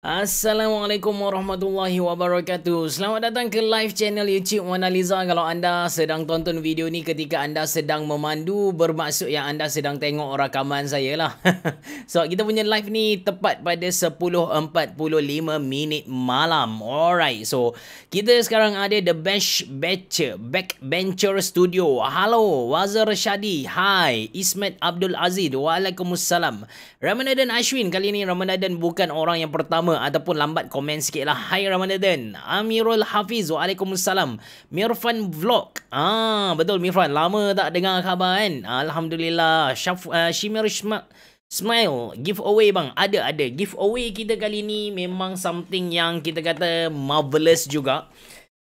Assalamualaikum warahmatullahi wabarakatuh Selamat datang ke live channel YouTube Mona Lisa Kalau anda sedang tonton video ni ketika anda sedang memandu Bermaksud yang anda sedang tengok rakaman saya lah So kita punya live ni tepat pada 10.45 minit malam Alright so kita sekarang ada The Bench Batcher Backbencher Studio Hello Wazir Shadi Hi Ismet Abdul Aziz Waalaikumsalam Ramadan Ashwin Kali ni Ramadan bukan orang yang pertama lama ataupun lambat komen sikit lah. Hai Ramadan. Amirul Hafiz. Waalaikumsalam. Mirfan Vlog. Ah Betul Mirfan. Lama tak dengar khabar kan? Alhamdulillah. Syaf, uh, Shimir Shmak. Smile, giveaway bang. Ada, ada. Giveaway kita kali ni memang something yang kita kata marvelous juga.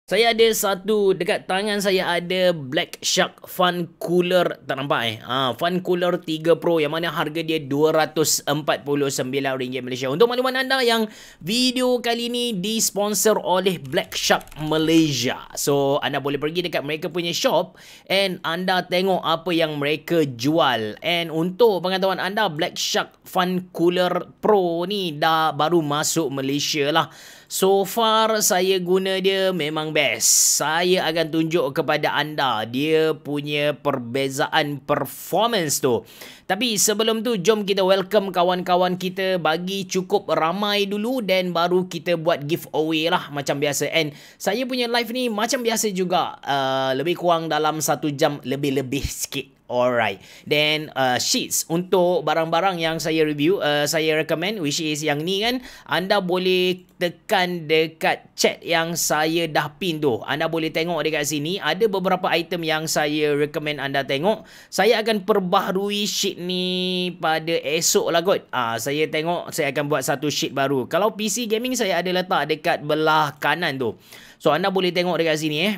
Saya ada satu dekat tangan saya ada Black Shark Fun Cooler tak nampak eh. Ha, Fun Cooler 3 Pro yang mana harga dia RM249 Malaysia. Untuk maklumat anda yang video kali ini disponsor oleh Black Shark Malaysia. So anda boleh pergi dekat mereka punya shop and anda tengok apa yang mereka jual. And untuk pengetahuan anda Black Shark Fun Cooler Pro ni dah baru masuk Malaysia lah. So far saya guna dia memang best. Saya akan tunjuk kepada anda dia punya perbezaan performance tu. Tapi sebelum tu jom kita welcome kawan-kawan kita bagi cukup ramai dulu dan baru kita buat giveaway lah macam biasa. And saya punya live ni macam biasa juga uh, lebih kurang dalam satu jam lebih-lebih sikit. Alright. Then uh, sheets untuk barang-barang yang saya review, uh, saya recommend which is yang ni kan, anda boleh tekan dekat chat yang saya dah pin tu. Anda boleh tengok dekat sini ada beberapa item yang saya recommend anda tengok. Saya akan perbaharui sheet ni pada esok lah kot. uh, saya tengok saya akan buat satu sheet baru. Kalau PC gaming saya ada letak dekat belah kanan tu. So anda boleh tengok dekat sini eh.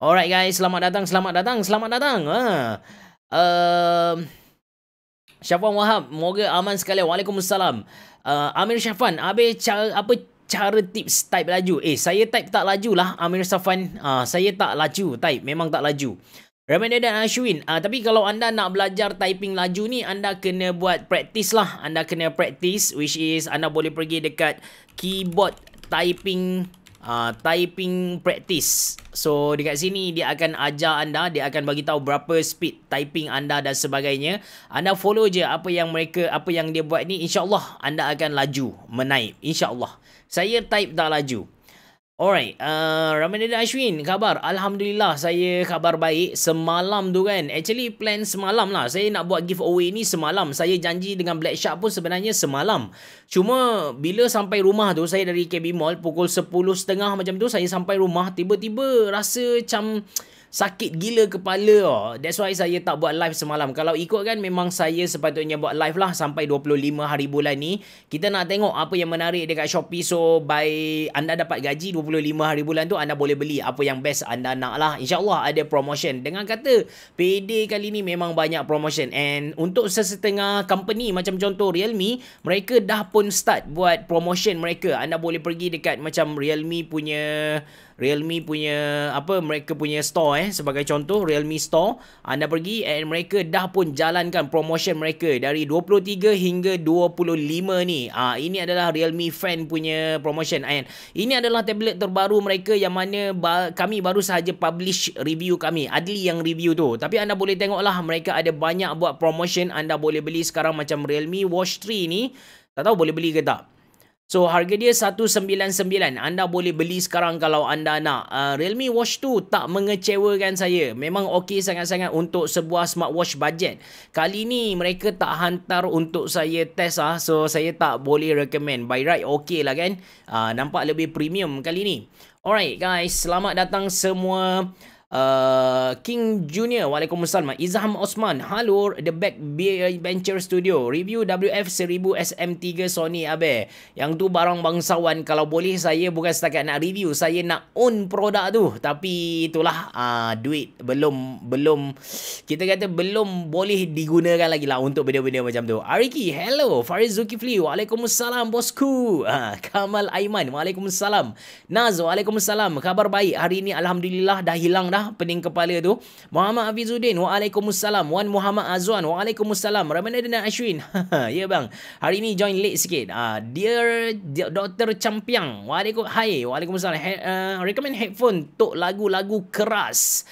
Alright guys, selamat datang, selamat datang, selamat datang. Ha. Uh. Ehm, Syafwan Wahab, moga aman sekali. Waalaikumsalam. Uh, Amir Syafwan, abe cara apa cara tips type laju? Eh, saya type tak laju lah, Amir Syafwan. Uh, saya tak laju type, memang tak laju. Ramai dan Ashwin, uh, tapi kalau anda nak belajar typing laju ni, anda kena buat practice lah. Anda kena practice, which is anda boleh pergi dekat keyboard typing uh, typing practice. So dekat sini dia akan ajar anda, dia akan bagi tahu berapa speed typing anda dan sebagainya. Anda follow je apa yang mereka apa yang dia buat ni insya-Allah anda akan laju menaip insya-Allah. Saya type tak laju. Alright, uh, Ramadan Ashwin, khabar? Alhamdulillah, saya khabar baik. Semalam tu kan, actually plan semalam lah. Saya nak buat giveaway ni semalam. Saya janji dengan Black Shark pun sebenarnya semalam. Cuma, bila sampai rumah tu, saya dari KB Mall, pukul 10.30 macam tu, saya sampai rumah, tiba-tiba rasa macam sakit gila kepala oh. That's why saya tak buat live semalam. Kalau ikut kan memang saya sepatutnya buat live lah sampai 25 hari bulan ni. Kita nak tengok apa yang menarik dekat Shopee. So by anda dapat gaji 25 hari bulan tu anda boleh beli apa yang best anda nak lah. InsyaAllah ada promotion. Dengan kata PD kali ni memang banyak promotion. And untuk sesetengah company macam contoh Realme, mereka dah pun start buat promotion mereka. Anda boleh pergi dekat macam Realme punya... Realme punya apa mereka punya store eh sebagai contoh Realme store anda pergi and mereka dah pun jalankan promotion mereka dari 23 hingga 25 ni ah ini adalah Realme fan punya promotion and ini adalah tablet terbaru mereka yang mana ba- kami baru sahaja publish review kami Adli yang review tu tapi anda boleh tengoklah mereka ada banyak buat promotion anda boleh beli sekarang macam Realme Watch 3 ni tak tahu boleh beli ke tak So harga dia 199. Anda boleh beli sekarang kalau anda nak. Uh, Realme Watch 2 tak mengecewakan saya. Memang okey sangat-sangat untuk sebuah smartwatch budget. Kali ni mereka tak hantar untuk saya test ah. So saya tak boleh recommend. By right okey lah kan. Uh, nampak lebih premium kali ni. Alright guys, selamat datang semua. Uh, King Junior Waalaikumsalam Izham Osman Halo. The Back Adventure Studio Review WF 1000 SM3 Sony Abe Yang tu barang bangsawan Kalau boleh saya bukan setakat nak review Saya nak own produk tu Tapi itulah uh, Duit belum Belum Kita kata belum boleh digunakan lagi lah Untuk benda-benda macam tu Ariki Hello Fariz Zulkifli Waalaikumsalam bosku uh, Kamal Aiman Waalaikumsalam Naz Waalaikumsalam Kabar baik Hari ni Alhamdulillah dah hilang dah tengah pening kepala tu. Muhammad Hafizuddin, Waalaikumsalam. Wan Muhammad Azwan, Waalaikumsalam. Ramadan dan Ashwin. ya bang, hari ni join late sikit. Uh, dear Dr. Champiang, Waalaikum, hai. Waalaikumsalam. He, uh, recommend headphone untuk lagu-lagu keras.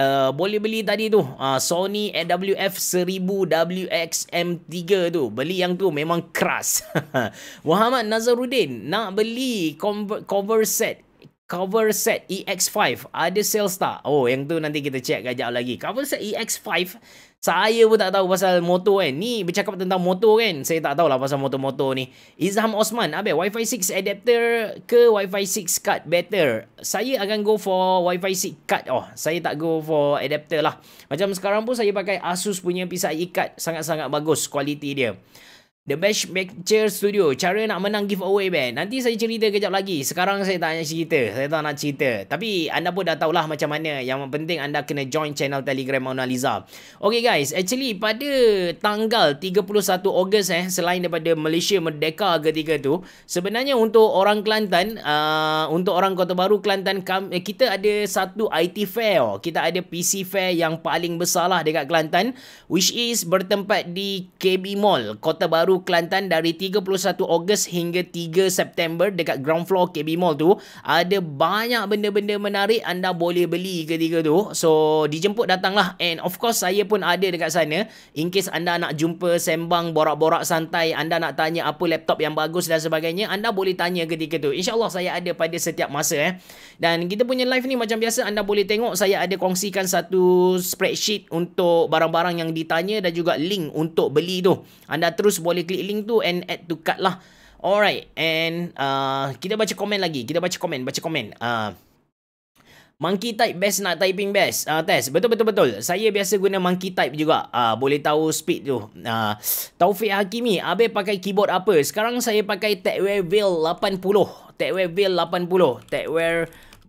Uh, boleh beli tadi tu uh, Sony AWF 1000 WXM3 tu Beli yang tu memang keras Muhammad Nazarudin Nak beli cover, cover set Cover set EX5 ada sales tak? Oh, yang tu nanti kita check kejap lagi. Cover set EX5 saya pun tak tahu pasal motor kan. Ni bercakap tentang motor kan. Saya tak tahulah pasal motor-motor ni. Izham Osman, abe Wi-Fi 6 adapter ke Wi-Fi 6 card better? Saya akan go for Wi-Fi 6 card. Oh, saya tak go for adapter lah. Macam sekarang pun saya pakai Asus punya PCIe card. Sangat-sangat bagus kualiti dia. The Bash Picture Studio. Cara nak menang giveaway, Ben. Nanti saya cerita kejap lagi. Sekarang saya tak nak cerita. Saya tak nak cerita. Tapi anda pun dah tahulah macam mana. Yang penting anda kena join channel Telegram Mona Lisa. Okay, guys. Actually, pada tanggal 31 Ogos, eh, selain daripada Malaysia Merdeka ketika tu, sebenarnya untuk orang Kelantan, uh, untuk orang Kota Baru Kelantan, eh, kita ada satu IT Fair. Oh. Kita ada PC Fair yang paling besar lah dekat Kelantan, which is bertempat di KB Mall, Kota Baru Kelantan dari 31 Ogos hingga 3 September dekat ground floor KB Mall tu ada banyak benda-benda menarik anda boleh beli ketika tu so dijemput datanglah and of course saya pun ada dekat sana in case anda nak jumpa sembang borak-borak santai anda nak tanya apa laptop yang bagus dan sebagainya anda boleh tanya ketika tu insyaallah saya ada pada setiap masa eh dan kita punya live ni macam biasa anda boleh tengok saya ada kongsikan satu spreadsheet untuk barang-barang yang ditanya dan juga link untuk beli tu anda terus boleh boleh klik link tu and add to cart lah. Alright, and uh, kita baca komen lagi. Kita baca komen, baca komen. Uh, monkey type best nak typing best. Uh, test, betul-betul-betul. Saya biasa guna monkey type juga. Uh, boleh tahu speed tu. Uh, Taufik Hakimi, Abe pakai keyboard apa? Sekarang saya pakai Techware Veil 80. Techware Veil 80. Techware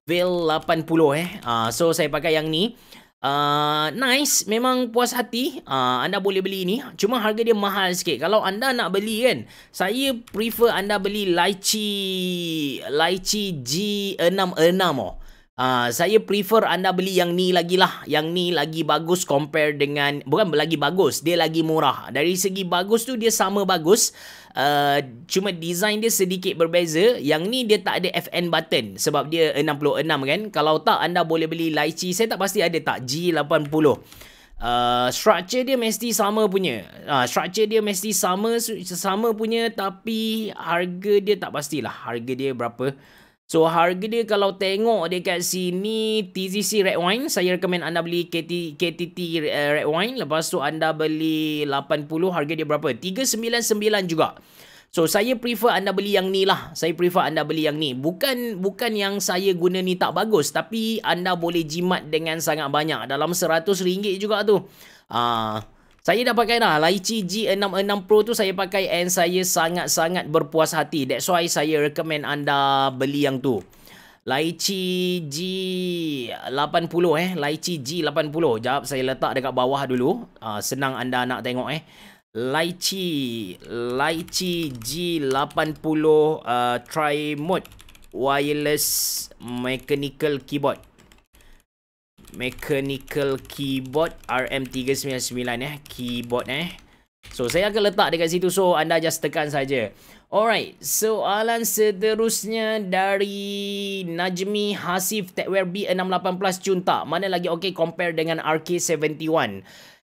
Veil 80 eh. Uh, so, saya pakai yang ni. Uh, Uh, nice, memang puas hati uh, anda boleh beli ni. Cuma harga dia mahal sikit. Kalau anda nak beli kan, saya prefer anda beli Lychee Lychee G66 oh. Uh, saya prefer anda beli yang ni lagi lah. Yang ni lagi bagus compare dengan, bukan lagi bagus, dia lagi murah. Dari segi bagus tu, dia sama bagus uh, cuma design dia sedikit berbeza yang ni dia tak ada FN button sebab dia 66 kan kalau tak anda boleh beli Laici saya tak pasti ada tak G80 uh, structure dia mesti sama punya uh, structure dia mesti sama sama punya tapi harga dia tak pastilah harga dia berapa So harga dia kalau tengok dekat sini TCC Red Wine. Saya rekomen anda beli KT, KTT eh, Red Wine. Lepas tu anda beli 80 harga dia berapa? 399 juga. So saya prefer anda beli yang ni lah. Saya prefer anda beli yang ni. Bukan bukan yang saya guna ni tak bagus. Tapi anda boleh jimat dengan sangat banyak. Dalam RM100 juga tu. Haa. Uh, saya dah pakai lah, Laichi G66 Pro tu saya pakai and saya sangat-sangat berpuas hati. That's why saya recommend anda beli yang tu. Laichi G80 eh. Laichi G80. Jap saya letak dekat bawah dulu. Uh, senang anda nak tengok eh. Laichi. Laichi G80 uh, ah, Tri-Mode Wireless Mechanical Keyboard mechanical keyboard RM399 eh keyboard eh so saya akan letak dekat situ so anda just tekan saja alright soalan seterusnya dari Najmi Hasif Techwear B68 Plus Junta mana lagi okey compare dengan RK71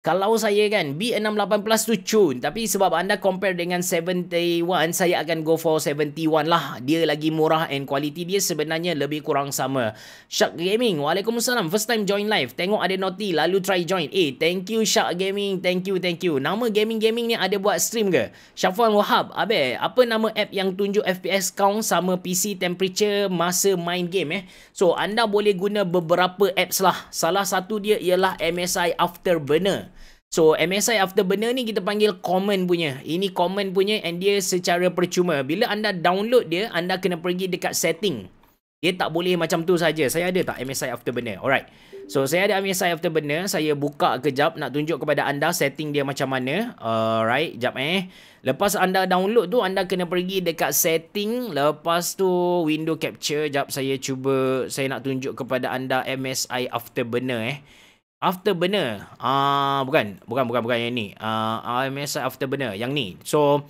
kalau saya kan B618 Plus tu cun Tapi sebab anda compare dengan 71 Saya akan go for 71 lah Dia lagi murah and quality dia sebenarnya lebih kurang sama Shark Gaming Waalaikumsalam First time join live Tengok ada noti lalu try join Eh thank you Shark Gaming Thank you thank you Nama Gaming Gaming ni ada buat stream ke? Syafuan Wahab Abe apa nama app yang tunjuk FPS count Sama PC temperature masa main game eh So anda boleh guna beberapa apps lah Salah satu dia ialah MSI Afterburner So MSI after burner ni kita panggil common punya. Ini common punya and dia secara percuma. Bila anda download dia, anda kena pergi dekat setting. Dia tak boleh macam tu saja. Saya ada tak MSI after burner? Alright. So saya ada MSI after burner. Saya buka kejap nak tunjuk kepada anda setting dia macam mana. Alright. Jap eh. Lepas anda download tu, anda kena pergi dekat setting. Lepas tu window capture. Jap saya cuba, saya nak tunjuk kepada anda MSI after burner eh afterburner. Ah uh, bukan, bukan bukan bukan yang ni. Ah uh, AMS afterburner yang ni. So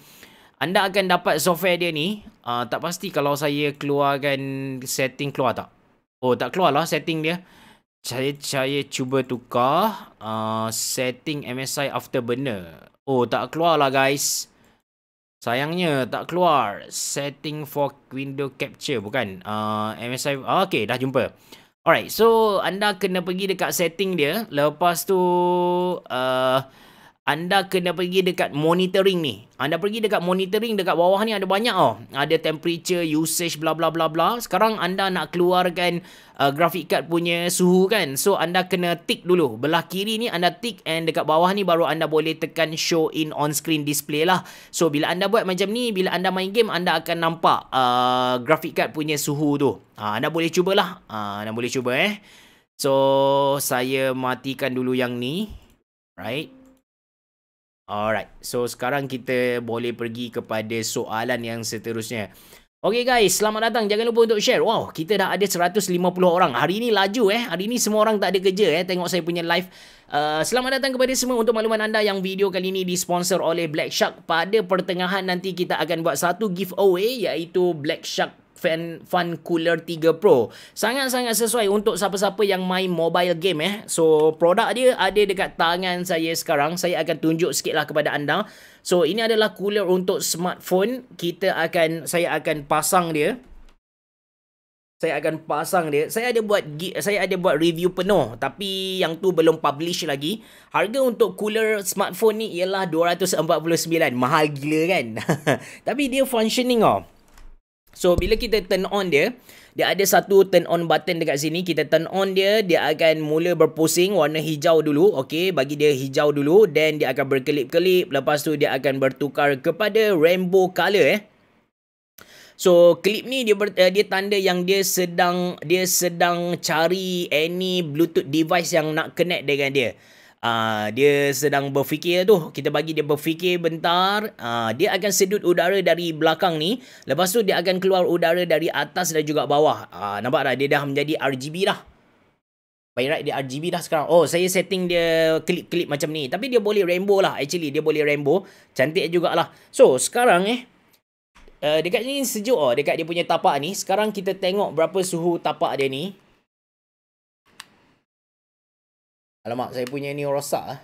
anda akan dapat software dia ni. uh, tak pasti kalau saya keluarkan setting keluar tak. Oh tak keluar lah setting dia. Saya saya cuba tukar uh, setting MSI After afterburner. Oh tak keluar lah guys. Sayangnya tak keluar setting for window capture bukan. uh, ah, MSI oh, okey dah jumpa. Alright, so anda kena pergi dekat setting dia. Lepas tu... Uh, anda kena pergi dekat monitoring ni. Anda pergi dekat monitoring dekat bawah ni ada banyak oh. Ada temperature, usage bla bla bla bla. Sekarang anda nak keluarkan uh, grafik card punya suhu kan. So anda kena tick dulu. Belah kiri ni anda tick and dekat bawah ni baru anda boleh tekan show in on screen display lah. So bila anda buat macam ni, bila anda main game anda akan nampak uh, grafik card punya suhu tu. Uh, anda boleh cubalah. Uh, ah, anda boleh cuba eh. So saya matikan dulu yang ni. Right? Alright, so sekarang kita boleh pergi kepada soalan yang seterusnya. Okay guys, selamat datang. Jangan lupa untuk share. Wow, kita dah ada 150 orang. Hari ini laju eh. Hari ini semua orang tak ada kerja eh. Tengok saya punya live. Uh, selamat datang kepada semua untuk makluman anda yang video kali ini disponsor oleh Black Shark. Pada pertengahan nanti kita akan buat satu giveaway iaitu Black Shark Fan Fun Cooler 3 Pro. Sangat-sangat sesuai untuk siapa-siapa yang main mobile game eh. So produk dia ada dekat tangan saya sekarang. Saya akan tunjuk sikitlah kepada anda. So ini adalah cooler untuk smartphone. Kita akan saya akan pasang dia. Saya akan pasang dia. Saya ada buat saya ada buat review penuh tapi yang tu belum publish lagi. Harga untuk cooler smartphone ni ialah 249. Mahal gila kan? tapi dia functioning ah. Oh. So bila kita turn on dia dia ada satu turn on button dekat sini kita turn on dia dia akan mula berpusing warna hijau dulu okay? bagi dia hijau dulu then dia akan berkelip-kelip lepas tu dia akan bertukar kepada rainbow color eh So clip ni dia ber, uh, dia tanda yang dia sedang dia sedang cari any bluetooth device yang nak connect dengan dia Uh, dia sedang berfikir tu. Kita bagi dia berfikir bentar. Uh, dia akan sedut udara dari belakang ni. Lepas tu dia akan keluar udara dari atas dan juga bawah. Uh, nampak tak? Dia dah menjadi RGB dah. By right dia RGB dah sekarang. Oh saya setting dia klip-klip macam ni. Tapi dia boleh rainbow lah actually. Dia boleh rainbow. Cantik jugalah. So sekarang eh. Uh, dekat ni sejuk oh. Dekat dia punya tapak ni. Sekarang kita tengok berapa suhu tapak dia ni. Alamak, saya punya ni rosak lah.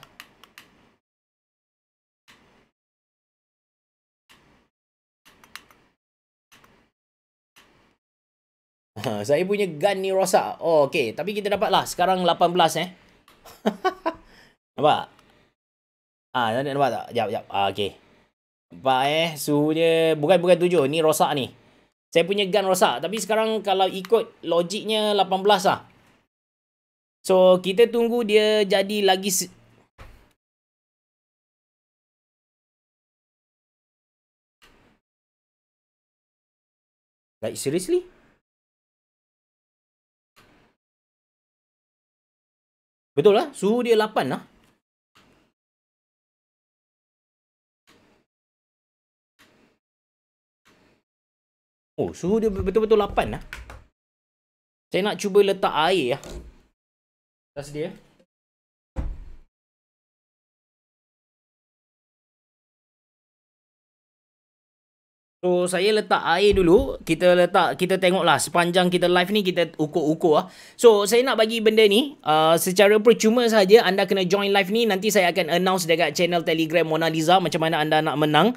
saya punya gun ni rosak. Oh, okay. Tapi kita dapat lah. Sekarang 18 eh. nampak? Ah, ha, nampak tak? Sekejap, sekejap. Ah, ah okay. Nampak eh. Suhu dia bukan, bukan 7. Ni rosak ni. Saya punya gun rosak. Tapi sekarang kalau ikut logiknya 18 lah. So kita tunggu dia jadi lagi Like seriously? Betul lah, suhu dia 8 lah. Oh, suhu dia betul-betul 8 lah. Saya nak cuba letak air lah. Ya. Dah sedia? So saya letak air dulu Kita letak Kita tengok lah Sepanjang kita live ni Kita ukur-ukur lah So saya nak bagi benda ni uh, Secara percuma saja Anda kena join live ni Nanti saya akan announce Dekat channel telegram Mona Lisa Macam mana anda nak menang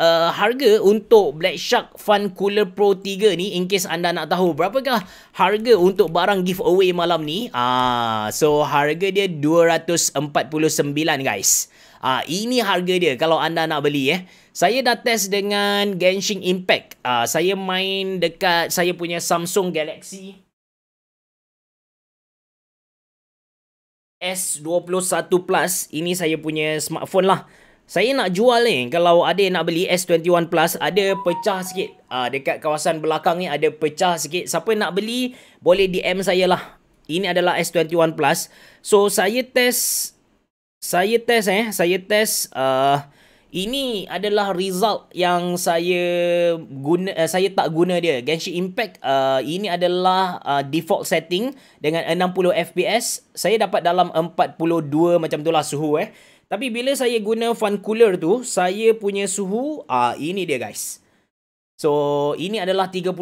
uh, harga untuk Black Shark Fun Cooler Pro 3 ni in case anda nak tahu berapakah harga untuk barang giveaway malam ni ah so harga dia 249 guys ah ini harga dia kalau anda nak beli eh saya dah test dengan Genshin Impact ah saya main dekat saya punya Samsung Galaxy S21 Plus ini saya punya smartphone lah. Saya nak jual ni kalau ada nak beli S21 Plus ada pecah sikit. Ah dekat kawasan belakang ni ada pecah sikit. Siapa nak beli boleh DM saya lah. Ini adalah S21 Plus. So saya test saya test eh, saya test uh, ini adalah result yang saya guna uh, saya tak guna dia. Genshin Impact uh, ini adalah uh, default setting dengan 60 FPS. Saya dapat dalam 42 macam tu itulah suhu eh. Tapi bila saya guna fan cooler tu, saya punya suhu, ah uh, ini dia guys. So, ini adalah 31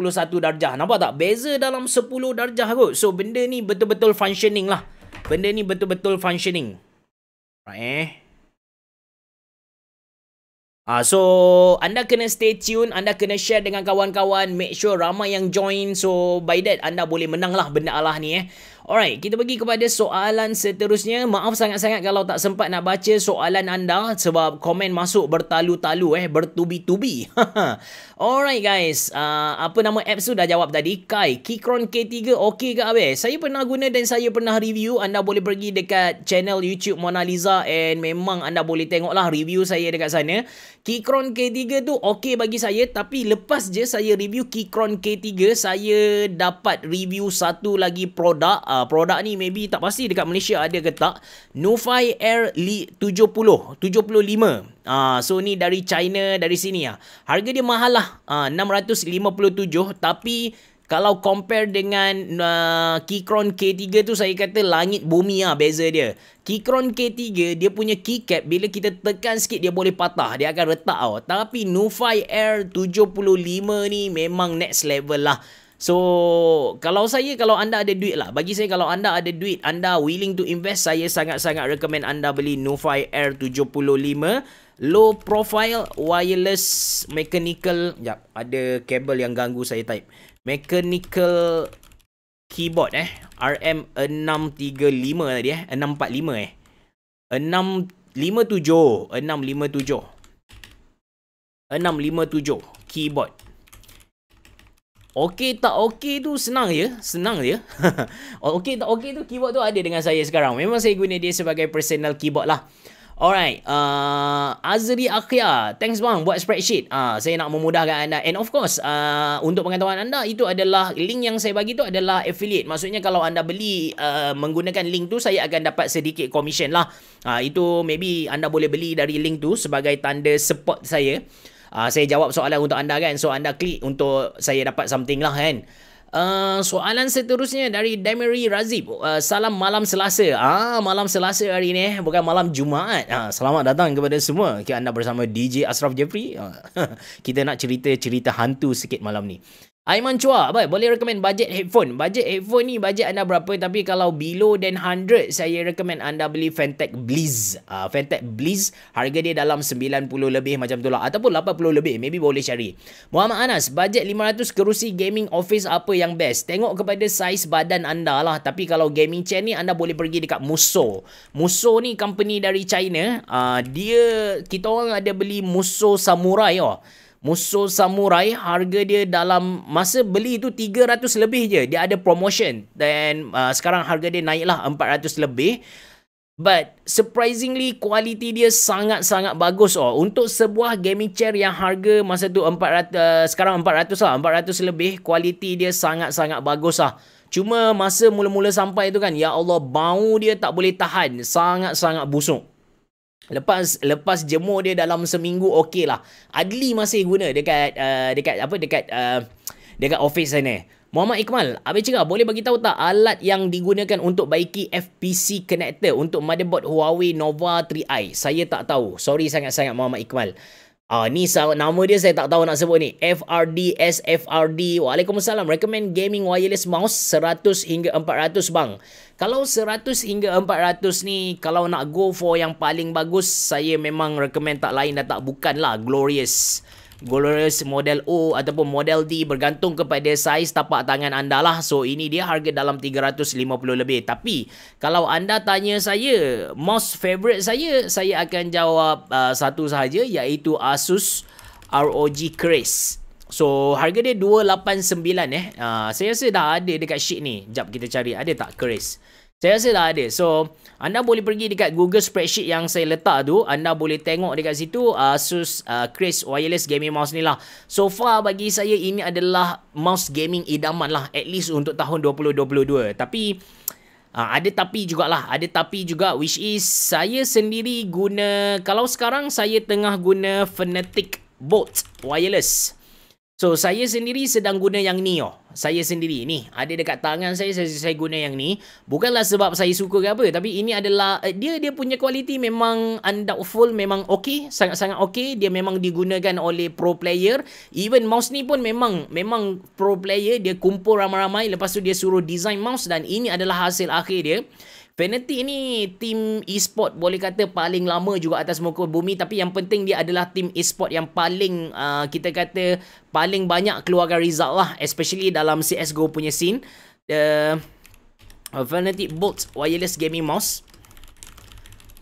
darjah. Nampak tak? Beza dalam 10 darjah kot. So, benda ni betul-betul functioning lah. Benda ni betul-betul functioning. Right eh? Ah, so, anda kena stay tune. Anda kena share dengan kawan-kawan. Make sure ramai yang join. So, by that, anda boleh menang lah benda Allah ni eh. Alright, kita pergi kepada soalan seterusnya. Maaf sangat-sangat kalau tak sempat nak baca soalan anda sebab komen masuk bertalu-talu eh, bertubi-tubi. Alright guys, uh, apa nama app sudah jawab tadi? Kai, Keychron K3 okey ke abe? Saya pernah guna dan saya pernah review. Anda boleh pergi dekat channel YouTube Mona Lisa and memang anda boleh tengoklah review saya dekat sana. Keychron K3 tu okey bagi saya tapi lepas je saya review Keychron K3, saya dapat review satu lagi produk uh, Ah, produk ni maybe tak pasti dekat Malaysia ada ke tak. Nufai Air Lead 70, 75. Uh, so ni dari China dari sini ya. Uh. Harga dia mahal lah ah, uh, 657 tapi kalau compare dengan uh, ah, Keychron K3 tu saya kata langit bumi lah beza dia. Keychron K3 dia punya keycap bila kita tekan sikit dia boleh patah. Dia akan retak tau. Tapi Nufi Air 75 ni memang next level lah. So, kalau saya, kalau anda ada duit lah. Bagi saya, kalau anda ada duit, anda willing to invest, saya sangat-sangat recommend anda beli Nufi Air 75. Low profile wireless mechanical. Sekejap, ada kabel yang ganggu saya type. Mechanical keyboard eh. RM635 tadi eh. 645 eh. 657. 657. 657. Keyboard. Okey tak okey tu senang ya, senang ya. okey tak okey tu keyboard tu ada dengan saya sekarang. Memang saya guna dia sebagai personal keyboard lah. Alright, uh, Azri Akhya, thanks bang buat spreadsheet. Uh, saya nak memudahkan anda. And of course, uh, untuk pengetahuan anda, itu adalah link yang saya bagi tu adalah affiliate. Maksudnya kalau anda beli uh, menggunakan link tu, saya akan dapat sedikit komisen lah. Uh, itu maybe anda boleh beli dari link tu sebagai tanda support saya. Uh, uh, saya jawab soalan untuk anda kan. So anda klik untuk saya dapat something lah kan. Uh, soalan seterusnya dari Damiri Razib. Uh, salam malam Selasa. Ah malam Selasa hari ini eh. bukan malam Jumaat. Ah selamat datang kepada semua. Kita anda bersama DJ Asraf Jeffrey. Uh, kita nak cerita-cerita hantu sikit malam ni. Aiman Chua, boy, boleh recommend budget headphone. Budget headphone ni budget anda berapa tapi kalau below than 100 saya recommend anda beli Fantech Blizz. Ah uh, Fantech Bliss harga dia dalam 90 lebih macam tu lah ataupun 80 lebih maybe boleh cari. Muhammad Anas, budget 500 kerusi gaming office apa yang best? Tengok kepada saiz badan anda lah tapi kalau gaming chair ni anda boleh pergi dekat Musso. Musso ni company dari China. uh, dia kita orang ada beli Musso Samurai ah. Oh. Musso Samurai harga dia dalam masa beli tu 300 lebih je. Dia ada promotion dan uh, sekarang harga dia naiklah 400 lebih. But surprisingly kualiti dia sangat-sangat bagus oh. Untuk sebuah gaming chair yang harga masa tu 400 uh, sekarang 400 lah, 400 lebih, kualiti dia sangat-sangat bagus lah. Cuma masa mula-mula sampai tu kan, ya Allah, bau dia tak boleh tahan, sangat-sangat busuk lepas lepas jemur dia dalam seminggu okey lah Adli masih guna dekat uh, dekat apa dekat uh, dekat office sana Muhammad Iqmal, Abang Cikgu boleh bagi tahu tak alat yang digunakan untuk baiki FPC connector untuk motherboard Huawei Nova 3i? Saya tak tahu. Sorry sangat-sangat Muhammad Iqmal. Ah uh, ni nama dia saya tak tahu nak sebut ni. FRD SFRD. Waalaikumsalam. Recommend gaming wireless mouse 100 hingga 400 bang. Kalau 100 hingga 400 ni kalau nak go for yang paling bagus saya memang recommend tak lain dan tak bukan lah Glorious. Glorious Model O ataupun Model D bergantung kepada saiz tapak tangan anda lah. So ini dia harga dalam 350 lebih. Tapi kalau anda tanya saya, most favorite saya, saya akan jawab uh, satu sahaja iaitu Asus ROG Crest. So harga dia 289 eh. Uh, saya rasa dah ada dekat sheet ni. Jap kita cari ada tak Crest. Saya rasa dah ada. So anda boleh pergi dekat Google Spreadsheet yang saya letak tu. Anda boleh tengok dekat situ uh, Asus uh, Chris Wireless Gaming Mouse ni lah. So far bagi saya ini adalah mouse gaming idaman lah. At least untuk tahun 2022. Tapi uh, ada tapi jugalah. Ada tapi juga which is saya sendiri guna. Kalau sekarang saya tengah guna Fnatic Bolt Wireless. So saya sendiri sedang guna yang ni oh. Saya sendiri ni ada dekat tangan saya saya saya guna yang ni bukanlah sebab saya suka ke apa tapi ini adalah eh, dia dia punya kualiti memang undoubtful memang okey sangat-sangat okey dia memang digunakan oleh pro player even mouse ni pun memang memang pro player dia kumpul ramai-ramai lepas tu dia suruh design mouse dan ini adalah hasil akhir dia Penalty ni tim e-sport boleh kata paling lama juga atas muka bumi tapi yang penting dia adalah tim e-sport yang paling uh, kita kata paling banyak keluarkan result lah especially dalam CSGO punya scene. Penalty uh, Bolt Wireless Gaming Mouse.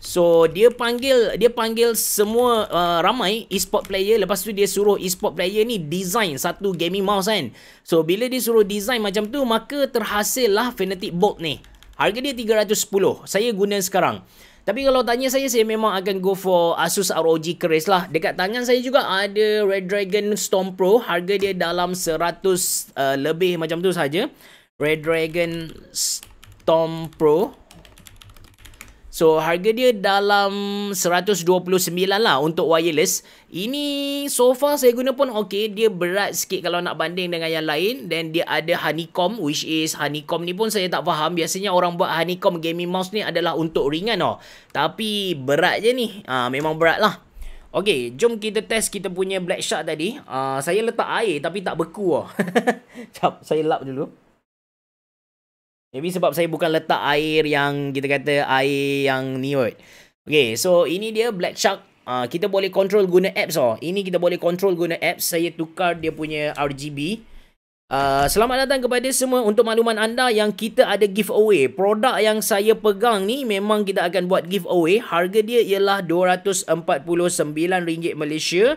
So dia panggil dia panggil semua uh, ramai e-sport player lepas tu dia suruh e-sport player ni design satu gaming mouse kan. So bila dia suruh design macam tu maka terhasil lah Fnatic Bolt ni. Harga dia 310. Saya guna sekarang. Tapi kalau tanya saya, saya memang akan go for Asus ROG Keras lah. Dekat tangan saya juga ada Red Dragon Storm Pro. Harga dia dalam 100 uh, eh, lebih macam tu saja. Red Dragon Storm Pro. So harga dia dalam 129 lah untuk wireless. Ini so far saya guna pun okey, dia berat sikit kalau nak banding dengan yang lain dan dia ada honeycomb which is honeycomb ni pun saya tak faham. Biasanya orang buat honeycomb gaming mouse ni adalah untuk ringan oh. Tapi berat je ni. Ah ha, memang berat lah. Okey, jom kita test kita punya Black Shark tadi. Uh, saya letak air tapi tak beku. Oh. Jap, saya lap dulu. Oke, Maybe sebab saya bukan letak air yang kita kata air yang ni kot. Okay, so ini dia Black Shark. Uh, kita boleh control guna apps oh. Ini kita boleh control guna apps. Saya tukar dia punya RGB. Uh, ah, selamat datang kepada semua untuk makluman anda yang kita ada giveaway. Produk yang saya pegang ni memang kita akan buat giveaway. Harga dia ialah RM249 Malaysia.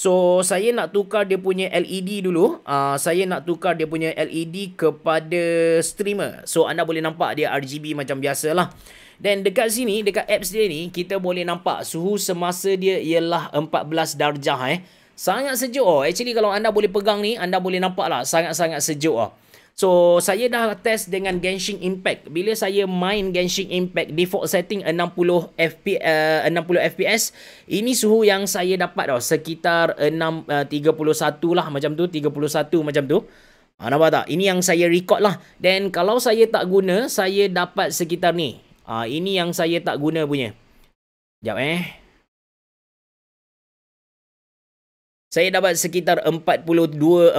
So saya nak tukar dia punya LED dulu. Uh, saya nak tukar dia punya LED kepada streamer. So anda boleh nampak dia RGB macam biasalah. Dan dekat sini, dekat apps dia ni, kita boleh nampak suhu semasa dia ialah 14 darjah eh. Sangat sejuk oh. Actually kalau anda boleh pegang ni, anda boleh nampak lah sangat-sangat sejuk oh. So saya dah test dengan Genshin Impact. Bila saya main Genshin Impact default setting 60 fps uh, 60 fps, ini suhu yang saya dapat tau sekitar 6 uh, 31 lah macam tu, 31 macam tu. Ha nampak tak? Ini yang saya record lah. Then kalau saya tak guna, saya dapat sekitar ni. Ha, ini yang saya tak guna punya. Sekejap eh. saya dapat sekitar 42, 43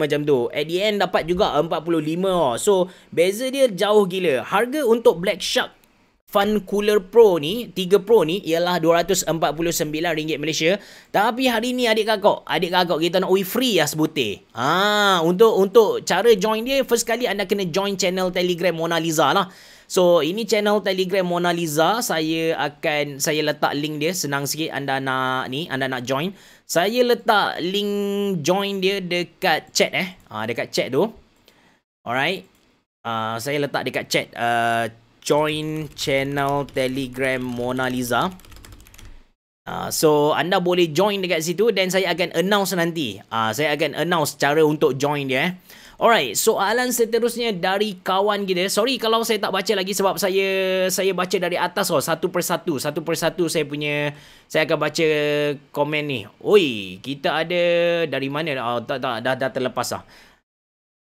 macam tu. At the end dapat juga 45 oh. So, beza dia jauh gila. Harga untuk Black Shark Fun Cooler Pro ni, 3 Pro ni ialah RM249 Malaysia. Tapi hari ni adik kakak, adik kakak kita nak we free lah sebutir. Ah, untuk untuk cara join dia, first kali anda kena join channel Telegram Mona Lisa lah. So ini channel Telegram Mona Lisa. Saya akan saya letak link dia senang sikit anda nak ni anda nak join. Saya letak link join dia dekat chat eh. Ah ha, dekat chat tu. Alright. uh, saya letak dekat chat uh, join channel Telegram Mona Lisa. Uh, so anda boleh join dekat situ dan saya akan announce nanti. uh, saya akan announce cara untuk join dia eh. Alright, soalan seterusnya dari kawan kita. Sorry kalau saya tak baca lagi sebab saya saya baca dari atas oh satu persatu. Satu persatu saya punya saya akan baca komen ni. Oi, kita ada dari mana? Oh, tak tak dah dah terlepas ah.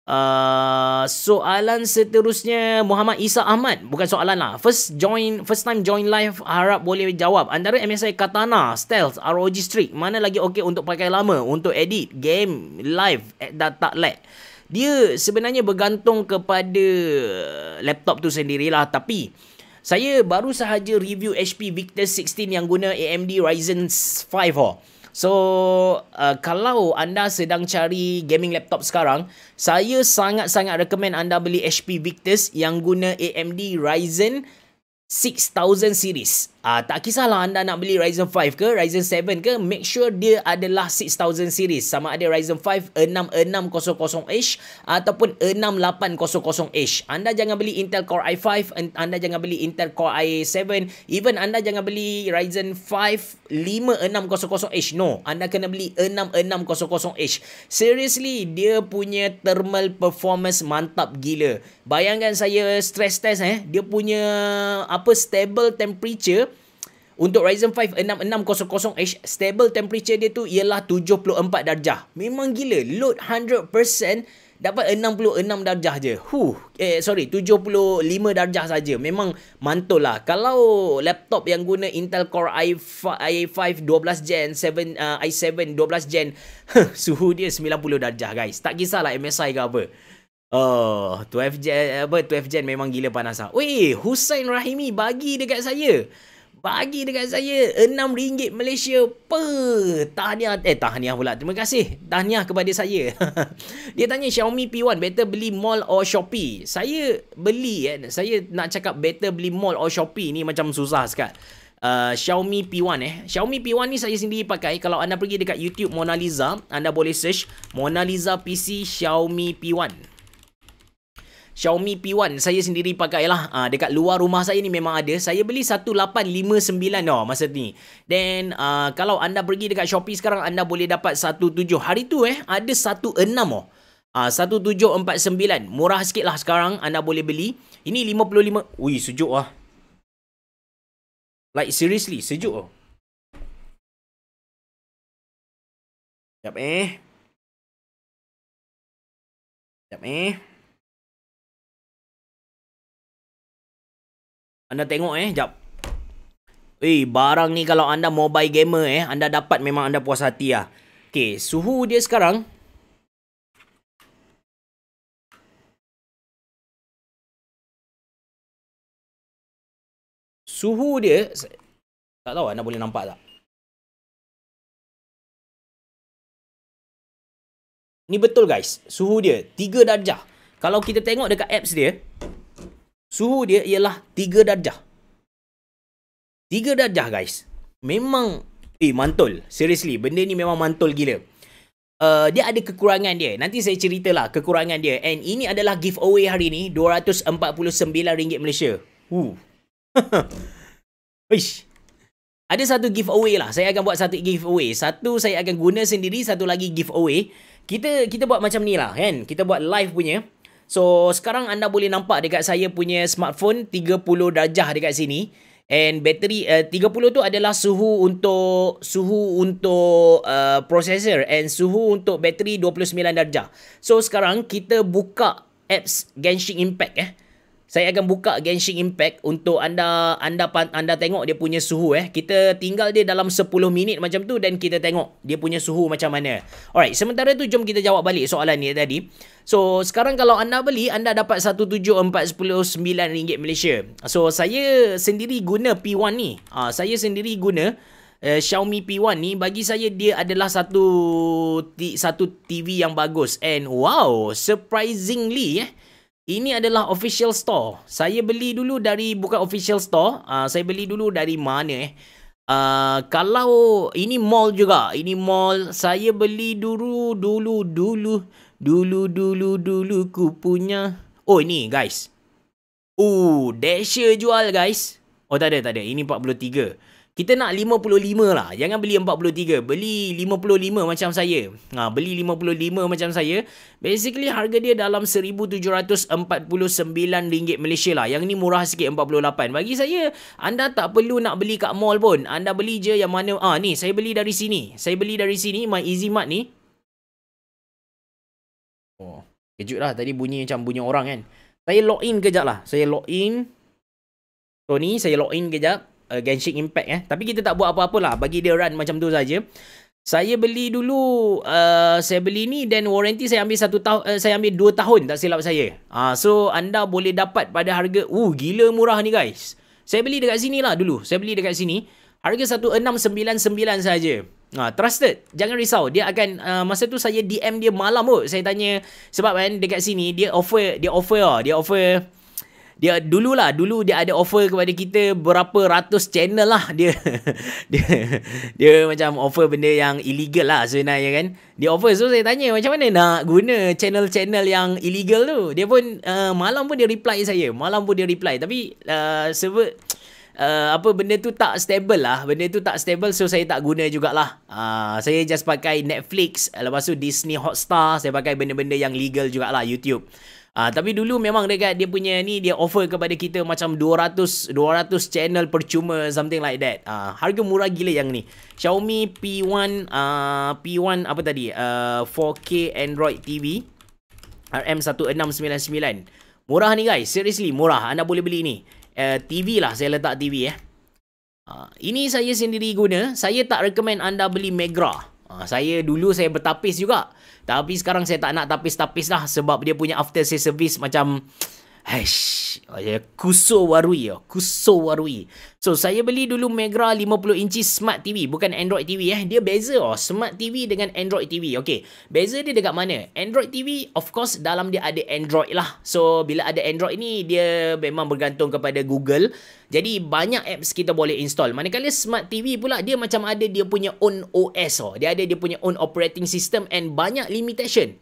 Uh, soalan seterusnya Muhammad Isa Ahmad bukan soalan lah first join first time join live harap boleh jawab antara MSI Katana Stealth ROG Strike mana lagi okey untuk pakai lama untuk edit game live tak eh, tak lag dia sebenarnya bergantung kepada laptop tu sendirilah tapi saya baru sahaja review HP Victor 16 yang guna AMD Ryzen 5 oh. So, uh, kalau anda sedang cari gaming laptop sekarang, saya sangat-sangat recommend anda beli HP Victus yang guna AMD Ryzen 6000 series. Ah uh, tak kisahlah anda nak beli Ryzen 5 ke Ryzen 7 ke, make sure dia adalah 6000 series sama ada Ryzen 5 6600H ataupun 6800H. Anda jangan beli Intel Core i5, anda jangan beli Intel Core i7, even anda jangan beli Ryzen 5 5600H. No, anda kena beli 6600H. Seriously, dia punya thermal performance mantap gila. Bayangkan saya stress test eh, dia punya apa stable temperature untuk Ryzen 5 6600H stable temperature dia tu ialah 74 darjah. Memang gila, load 100% dapat 66 darjah je. Huh, eh sorry, 75 darjah saja. Memang mantul lah. Kalau laptop yang guna Intel Core i5 i5 12 gen 7 uh, i7 12 gen, huh, suhu dia 90 darjah guys. Tak kisahlah MSI ke apa. Oh, 12 FJ, apa, 12 FJ memang gila panas lah. Weh, Hussein Rahimi bagi dekat saya. Bagi dekat saya RM6 Malaysia per tahniah eh tahniah pula terima kasih tahniah kepada saya dia tanya Xiaomi P1 better beli mall or Shopee saya beli eh saya nak cakap better beli mall or Shopee ni macam susah sekat uh, Xiaomi P1 eh Xiaomi P1 ni saya sendiri pakai kalau anda pergi dekat YouTube Mona Lisa anda boleh search Mona Lisa PC Xiaomi P1 Xiaomi P1 saya sendiri pakai lah uh, ah, dekat luar rumah saya ni memang ada saya beli 1859 tau masa ni then uh, kalau anda pergi dekat Shopee sekarang anda boleh dapat 17 hari tu eh ada 16 oh ah, uh, 1749 murah sikit lah sekarang anda boleh beli ini 55 ui sejuk lah like seriously sejuk oh Sekejap eh. Sekejap eh. Anda tengok eh, jap. Eh, barang ni kalau anda mobile gamer eh, anda dapat memang anda puas hati lah. Okey, suhu dia sekarang. Suhu dia, tak tahu anda boleh nampak tak. Ni betul guys, suhu dia 3 darjah. Kalau kita tengok dekat apps dia, suhu dia ialah 3 darjah. 3 darjah guys. Memang eh mantul. Seriously, benda ni memang mantul gila. Uh, dia ada kekurangan dia. Nanti saya ceritalah kekurangan dia. And ini adalah giveaway hari ni RM249 Malaysia. Uh. Ish. Ada satu giveaway lah. Saya akan buat satu giveaway. Satu saya akan guna sendiri, satu lagi giveaway. Kita kita buat macam ni lah kan. Kita buat live punya. So sekarang anda boleh nampak dekat saya punya smartphone 30 darjah dekat sini and bateri eh, uh, 30 tu adalah suhu untuk suhu untuk uh, processor and suhu untuk bateri 29 darjah. So sekarang kita buka apps Genshin Impact eh saya akan buka Genshin Impact untuk anda anda anda tengok dia punya suhu eh. Kita tinggal dia dalam 10 minit macam tu dan kita tengok dia punya suhu macam mana. Alright, sementara tu jom kita jawab balik soalan ni tadi. So, sekarang kalau anda beli, anda dapat RM17,419 Malaysia. So, saya sendiri guna P1 ni. Ha, saya sendiri guna uh, Xiaomi P1 ni. Bagi saya, dia adalah satu, satu TV yang bagus. And wow, surprisingly eh. Ini adalah official store. Saya beli dulu dari bukan official store. Uh, saya beli dulu dari mana eh? Uh, kalau ini mall juga. Ini mall. Saya beli dulu dulu dulu dulu dulu dulu ku punya. Oh ini guys. Oh, Dasher jual guys. Oh tak ada tak ada. Ini 43. Kita nak 55 lah. Jangan beli 43. Beli 55 macam saya. Ha, beli 55 macam saya. Basically harga dia dalam RM1,749 Malaysia lah. Yang ni murah sikit 48. Bagi saya, anda tak perlu nak beli kat mall pun. Anda beli je yang mana. Ah ha, ni, saya beli dari sini. Saya beli dari sini, My Easy Mart ni. Oh, kejut lah. Tadi bunyi macam bunyi orang kan. Saya log in kejap lah. Saya log in. So ni, saya log in kejap uh, Genshin Impact eh. Tapi kita tak buat apa-apa lah. Bagi dia run macam tu saja. Saya beli dulu, uh, saya beli ni dan warranty saya ambil satu tahun, uh, saya ambil dua tahun tak silap saya. Uh, so, anda boleh dapat pada harga, uh, gila murah ni guys. Saya beli dekat sini lah dulu. Saya beli dekat sini. Harga RM1699 saja. Ah, trusted Jangan risau Dia akan uh, Masa tu saya DM dia malam kot Saya tanya Sebab kan dekat sini Dia offer Dia offer lah Dia offer dia dululah dulu dia ada offer kepada kita berapa ratus channel lah dia dia dia macam offer benda yang illegal lah sebenarnya kan dia offer so saya tanya macam mana nak guna channel-channel yang illegal tu dia pun uh, malam pun dia reply saya malam pun dia reply tapi uh, server Uh, apa benda tu tak stable lah benda tu tak stable so saya tak guna jugalah uh, saya just pakai Netflix lepas tu Disney Hotstar saya pakai benda-benda yang legal jugalah YouTube Uh, tapi dulu memang dekat dia punya ni dia offer kepada kita macam 200 200 channel percuma something like that. Uh, harga murah gila yang ni. Xiaomi P1 uh, P1 apa tadi? Uh, ah, 4K Android TV RM1699. Murah ni guys, seriously murah. Anda boleh beli ni. Uh, eh, TV lah saya letak TV eh. Uh, ini saya sendiri guna. Saya tak recommend anda beli Megra. Uh, saya dulu saya bertapis juga. Tapi sekarang saya tak nak tapis-tapis lah. Sebab dia punya after sales service macam... Uh, Hash, oh, ya kuso warui ya, oh, kuso warui. So saya beli dulu Megra 50 inci smart TV, bukan Android TV eh. Dia beza oh, smart TV dengan Android TV. Okey, beza dia dekat mana? Android TV of course dalam dia ada Android lah. So bila ada Android ni dia memang bergantung kepada Google. Jadi banyak apps kita boleh install. Manakala smart TV pula dia macam ada dia punya own OS oh. Dia ada dia punya own operating system and banyak limitation.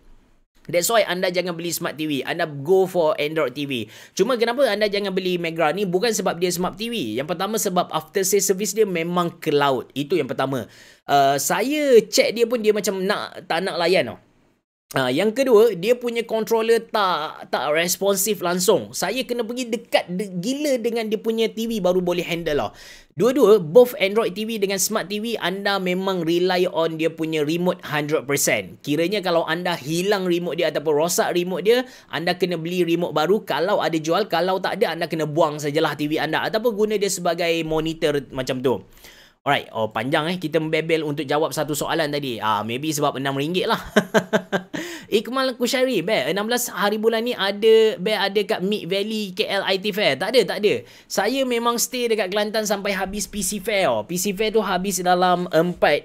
That's why anda jangan beli smart TV. Anda go for Android TV. Cuma kenapa anda jangan beli Megra ni? Bukan sebab dia smart TV. Yang pertama sebab after sales service dia memang cloud. Itu yang pertama. Uh, saya check dia pun dia macam nak tak nak layan tau. Uh, yang kedua, dia punya controller tak tak responsif langsung. Saya kena pergi dekat de, gila dengan dia punya TV baru boleh handle lah. Dua-dua, both Android TV dengan Smart TV, anda memang rely on dia punya remote 100%. Kiranya kalau anda hilang remote dia ataupun rosak remote dia, anda kena beli remote baru. Kalau ada jual, kalau tak ada, anda kena buang sajalah TV anda. Ataupun guna dia sebagai monitor macam tu. Alright, oh panjang eh kita membebel untuk jawab satu soalan tadi. Ah, maybe sebab RM6 lah. Ikmal Kushari, bear 16 hari bulan ni ada bear ada kat Mid Valley KL IT Fair. Tak ada, tak ada. Saya memang stay dekat Kelantan sampai habis PC Fair. Oh. PC Fair tu habis dalam 4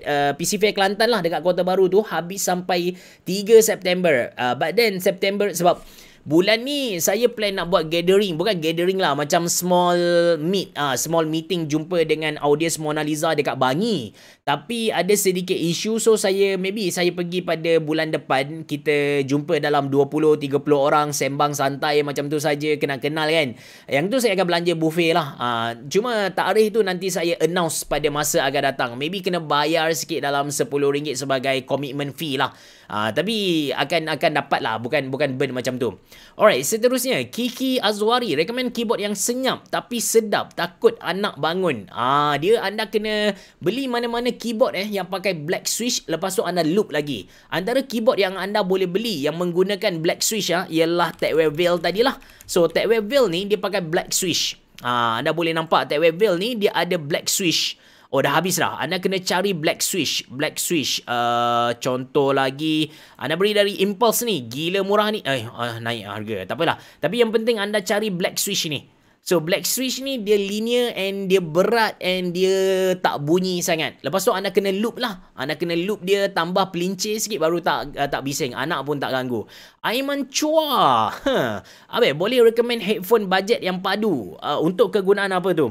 uh, PC Fair Kelantan lah dekat Kota Baru tu habis sampai 3 September. Uh, but then September sebab bulan ni saya plan nak buat gathering bukan gathering lah macam small meet ah small meeting jumpa dengan audience Mona Lisa dekat Bangi tapi ada sedikit isu so saya maybe saya pergi pada bulan depan kita jumpa dalam 20 30 orang sembang santai macam tu saja kena kenal kan yang tu saya akan belanja buffet lah ah cuma tarikh tu nanti saya announce pada masa akan datang maybe kena bayar sikit dalam RM10 sebagai commitment fee lah Ah, tapi akan akan dapat lah bukan bukan burn macam tu alright seterusnya Kiki Azwari recommend keyboard yang senyap tapi sedap takut anak bangun ah dia anda kena beli mana-mana keyboard eh yang pakai black switch lepas tu anda loop lagi antara keyboard yang anda boleh beli yang menggunakan black switch ya, ialah Tekwave Veil lah. so Tekwave Veil ni dia pakai black switch Ah, anda boleh nampak Tekwave Veil ni dia ada black switch Oh dah habis lah Anda kena cari Black Swish Black Swish uh, Contoh lagi Anda beli dari Impulse ni Gila murah ni Eh uh, naik harga Tak apalah Tapi yang penting anda cari Black Swish ni So Black Swish ni dia linear and dia berat and dia tak bunyi sangat. Lepas tu anda kena loop lah. Anda kena loop dia tambah pelincir sikit baru tak uh, tak bising. Anak pun tak ganggu. Aiman Chua. Huh. Abe boleh recommend headphone budget yang padu uh, untuk kegunaan apa tu?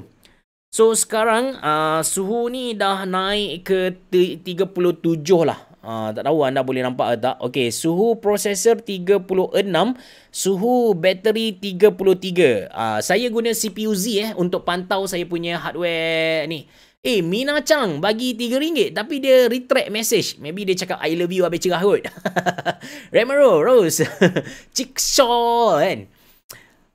So sekarang uh, suhu ni dah naik ke 37 lah. Uh, tak tahu anda boleh nampak ke tak. Okay, suhu prosesor 36, suhu bateri 33. Uh, saya guna CPU Z eh, untuk pantau saya punya hardware ni. Eh, Mina Chang bagi RM3 tapi dia retract message. Maybe dia cakap I love you habis cerah kot. Remero, Rose, Chick kan.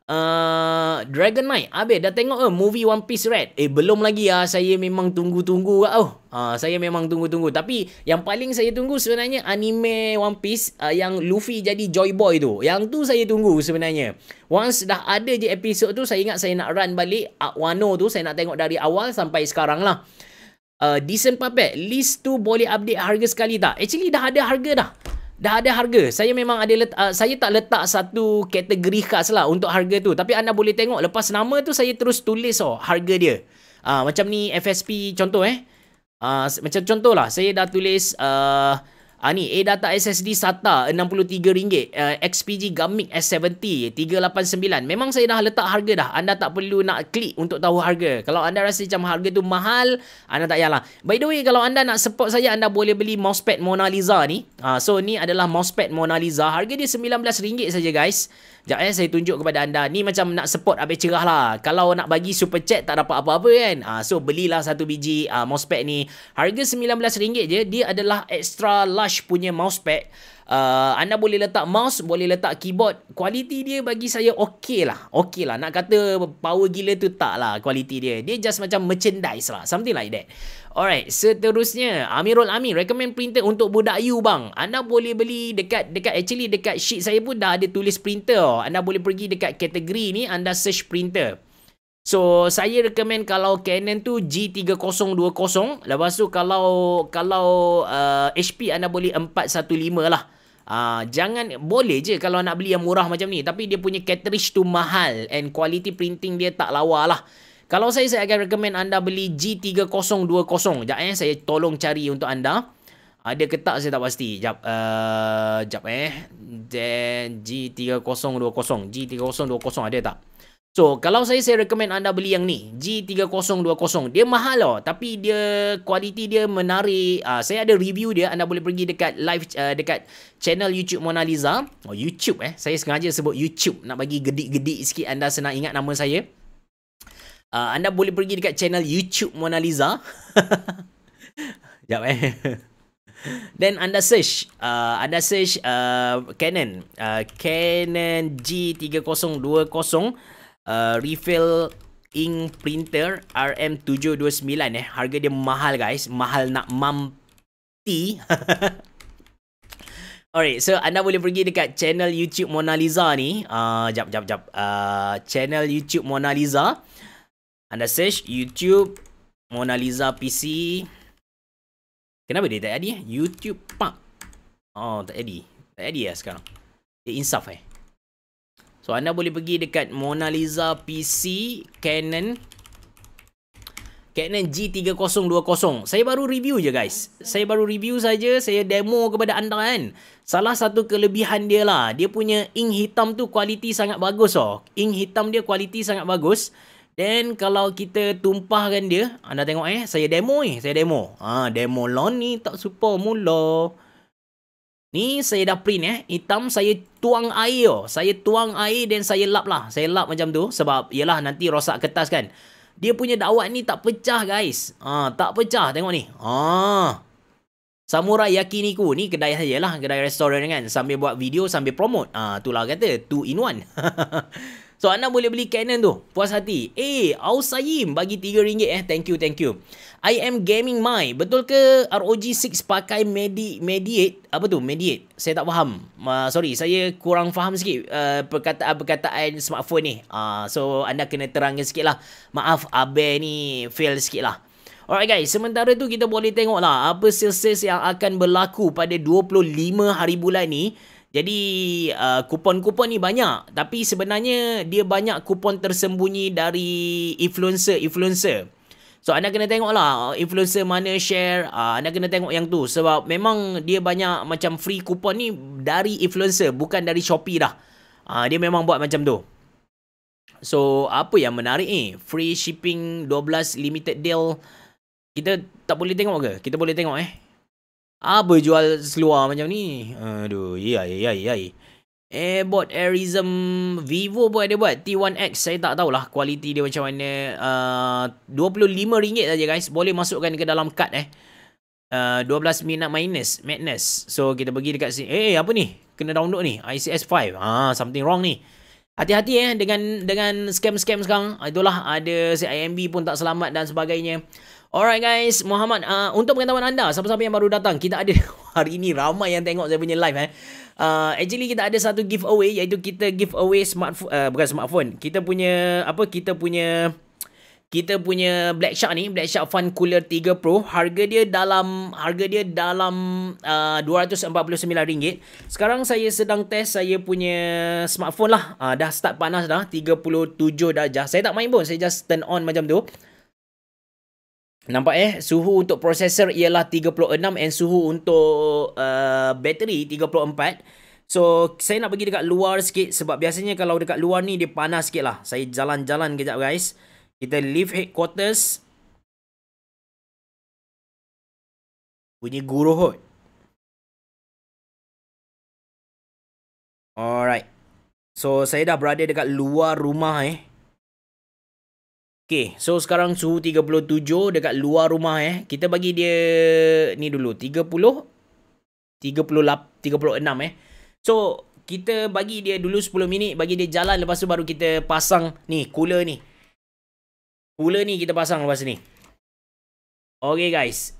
Uh, Dragon Knight Abis dah tengok ke uh, oh, Movie One Piece Red Eh belum lagi ah uh, Saya memang tunggu-tunggu ah, Oh uh, Saya memang tunggu-tunggu Tapi Yang paling saya tunggu Sebenarnya anime One Piece uh, Yang Luffy jadi Joy Boy tu Yang tu saya tunggu Sebenarnya Once dah ada je episod tu Saya ingat saya nak run balik Akwano tu Saya nak tengok dari awal Sampai sekarang lah uh, Decent Puppet List tu boleh update Harga sekali tak Actually dah ada harga dah dah ada harga. Saya memang ada letak, uh, saya tak letak satu kategori khas lah untuk harga tu. Tapi anda boleh tengok lepas nama tu saya terus tulis oh harga dia. Uh, macam ni FSP contoh eh. Uh, macam contoh lah saya dah tulis uh, Ah ni A data SSD SATA RM63, uh, XPG Gamic S70 389. Memang saya dah letak harga dah. Anda tak perlu nak klik untuk tahu harga. Kalau anda rasa macam harga tu mahal, anda tak yalah. By the way, kalau anda nak support saya, anda boleh beli mousepad Mona Lisa ni. Ah uh, so ni adalah mousepad Mona Lisa. Harga dia RM19 saja guys. Sekejap eh, saya tunjuk kepada anda. Ni macam nak support habis cerah lah. Kalau nak bagi super chat, tak dapat apa-apa kan. Uh, so, belilah satu biji uh, ah, mousepad ni. Harga RM19 je. Dia adalah extra lush punya mousepad. Uh, ah, anda boleh letak mouse, boleh letak keyboard. Kualiti dia bagi saya okey lah. Okey lah. Nak kata power gila tu tak lah kualiti dia. Dia just macam merchandise lah. Something like that. Alright, seterusnya Amirul Amin recommend printer untuk budak you bang. Anda boleh beli dekat dekat actually dekat sheet saya pun dah ada tulis printer. Oh. Anda boleh pergi dekat kategori ni anda search printer. So, saya recommend kalau Canon tu G3020. Lepas tu kalau kalau uh, HP anda boleh 415 lah. Uh, jangan boleh je kalau nak beli yang murah macam ni tapi dia punya cartridge tu mahal and quality printing dia tak lawa lah. Kalau saya, saya akan recommend anda beli G3020. Sekejap eh, saya tolong cari untuk anda. Ada ah, ke tak, saya tak pasti. Sekejap, uh, sekejap eh. Then, G3020. G3020 ada tak? So, kalau saya, saya recommend anda beli yang ni. G3020. Dia mahal lah. Tapi dia, kualiti dia menarik. Uh, saya ada review dia. Anda boleh pergi dekat live, uh, dekat channel YouTube Mona Lisa. Oh, YouTube eh. Saya sengaja sebut YouTube. Nak bagi gedik-gedik sikit anda senang ingat nama saya uh, anda boleh pergi dekat channel YouTube Mona Lisa. Jap eh. Then anda search uh, anda search uh, Canon uh, Canon G3020 uh, refill ink printer RM729 eh harga dia mahal guys mahal nak mampi Alright, so anda boleh pergi dekat channel YouTube Mona Lisa ni. Uh, jap, jap, jap. Uh, channel YouTube Mona Lisa. Uh, anda search YouTube Mona Lisa PC. Kenapa dia tak ada eh? YouTube Pak. Oh, tak ada. Tak ada lah sekarang. Dia insaf eh. So, anda boleh pergi dekat Mona Lisa PC Canon. Canon G3020. Saya baru review je guys. Saya baru review saja. Saya demo kepada anda kan. Salah satu kelebihan dia lah. Dia punya ink hitam tu kualiti sangat bagus oh. Ink hitam dia kualiti sangat Bagus. Then kalau kita tumpahkan dia, anda ah, tengok eh, saya demo eh, saya demo. Ha, demo lon ni tak super mula. Ni saya dah print eh, hitam saya tuang air oh. Saya tuang air dan saya lap lah. Saya lap macam tu sebab yelah nanti rosak kertas kan. Dia punya dakwat ni tak pecah guys. Ha, tak pecah, tengok ni. Ha. Samurai Yakiniku ni kedai saya lah, kedai restoran kan. Sambil buat video, sambil promote. Ha, itulah kata, two in one. So anda boleh beli Canon tu. Puas hati. Eh, Ausayim bagi RM3 eh. Thank you, thank you. I am Gaming My. Betul ke ROG 6 pakai Medi Mediate? Apa tu? Mediate. Saya tak faham. Uh, sorry, saya kurang faham sikit uh, perkataan-perkataan uh, smartphone ni. Uh, so anda kena terangkan sikit lah. Maaf, Abe ni fail sikit lah. Alright guys, sementara tu kita boleh tengok lah apa sales-sales yang akan berlaku pada 25 hari bulan ni. Jadi uh, kupon-kupon ni banyak tapi sebenarnya dia banyak kupon tersembunyi dari influencer-influencer. So anda kena tengoklah uh, influencer mana share, uh, anda kena tengok yang tu sebab memang dia banyak macam free kupon ni dari influencer bukan dari Shopee dah. Uh, dia memang buat macam tu. So apa yang menarik ni? Free shipping 12 limited deal. Kita tak boleh tengok ke? Kita boleh tengok eh. Apa jual seluar macam ni? Aduh, iya, iya, iya. iya. Airbot Airism Vivo pun ada buat T1X saya tak tahulah kualiti dia macam mana RM25 ah, uh, saja guys boleh masukkan ke dalam kad eh uh, 12 minat minus madness so kita pergi dekat sini eh apa ni kena download ni ICS 5 ah something wrong ni hati-hati eh dengan dengan scam-scam sekarang itulah ada CIMB pun tak selamat dan sebagainya Alright guys, Muhammad uh, untuk pengetahuan anda siapa-siapa yang baru datang, kita ada hari ini ramai yang tengok saya punya live eh. Uh, actually kita ada satu giveaway iaitu kita giveaway smartphone uh, bukan smartphone. Kita punya apa kita punya kita punya Black Shark ni, Black Shark Fun Cooler 3 Pro. Harga dia dalam harga dia dalam uh, RM249. Sekarang saya sedang test saya punya smartphone lah. Uh, dah start panas dah, 37 darjah. Saya tak main pun, saya just turn on macam tu. Nampak eh suhu untuk prosesor ialah 36 and suhu untuk uh, bateri 34. So saya nak pergi dekat luar sikit sebab biasanya kalau dekat luar ni dia panas sikit lah. Saya jalan-jalan kejap guys. Kita leave headquarters. Bunyi guru hot. Alright. So saya dah berada dekat luar rumah eh. Okay, so sekarang suhu 37 dekat luar rumah eh. Kita bagi dia ni dulu, 30, 38, 36 eh. So, kita bagi dia dulu 10 minit, bagi dia jalan lepas tu baru kita pasang ni, cooler ni. Cooler ni kita pasang lepas ni. Okay guys,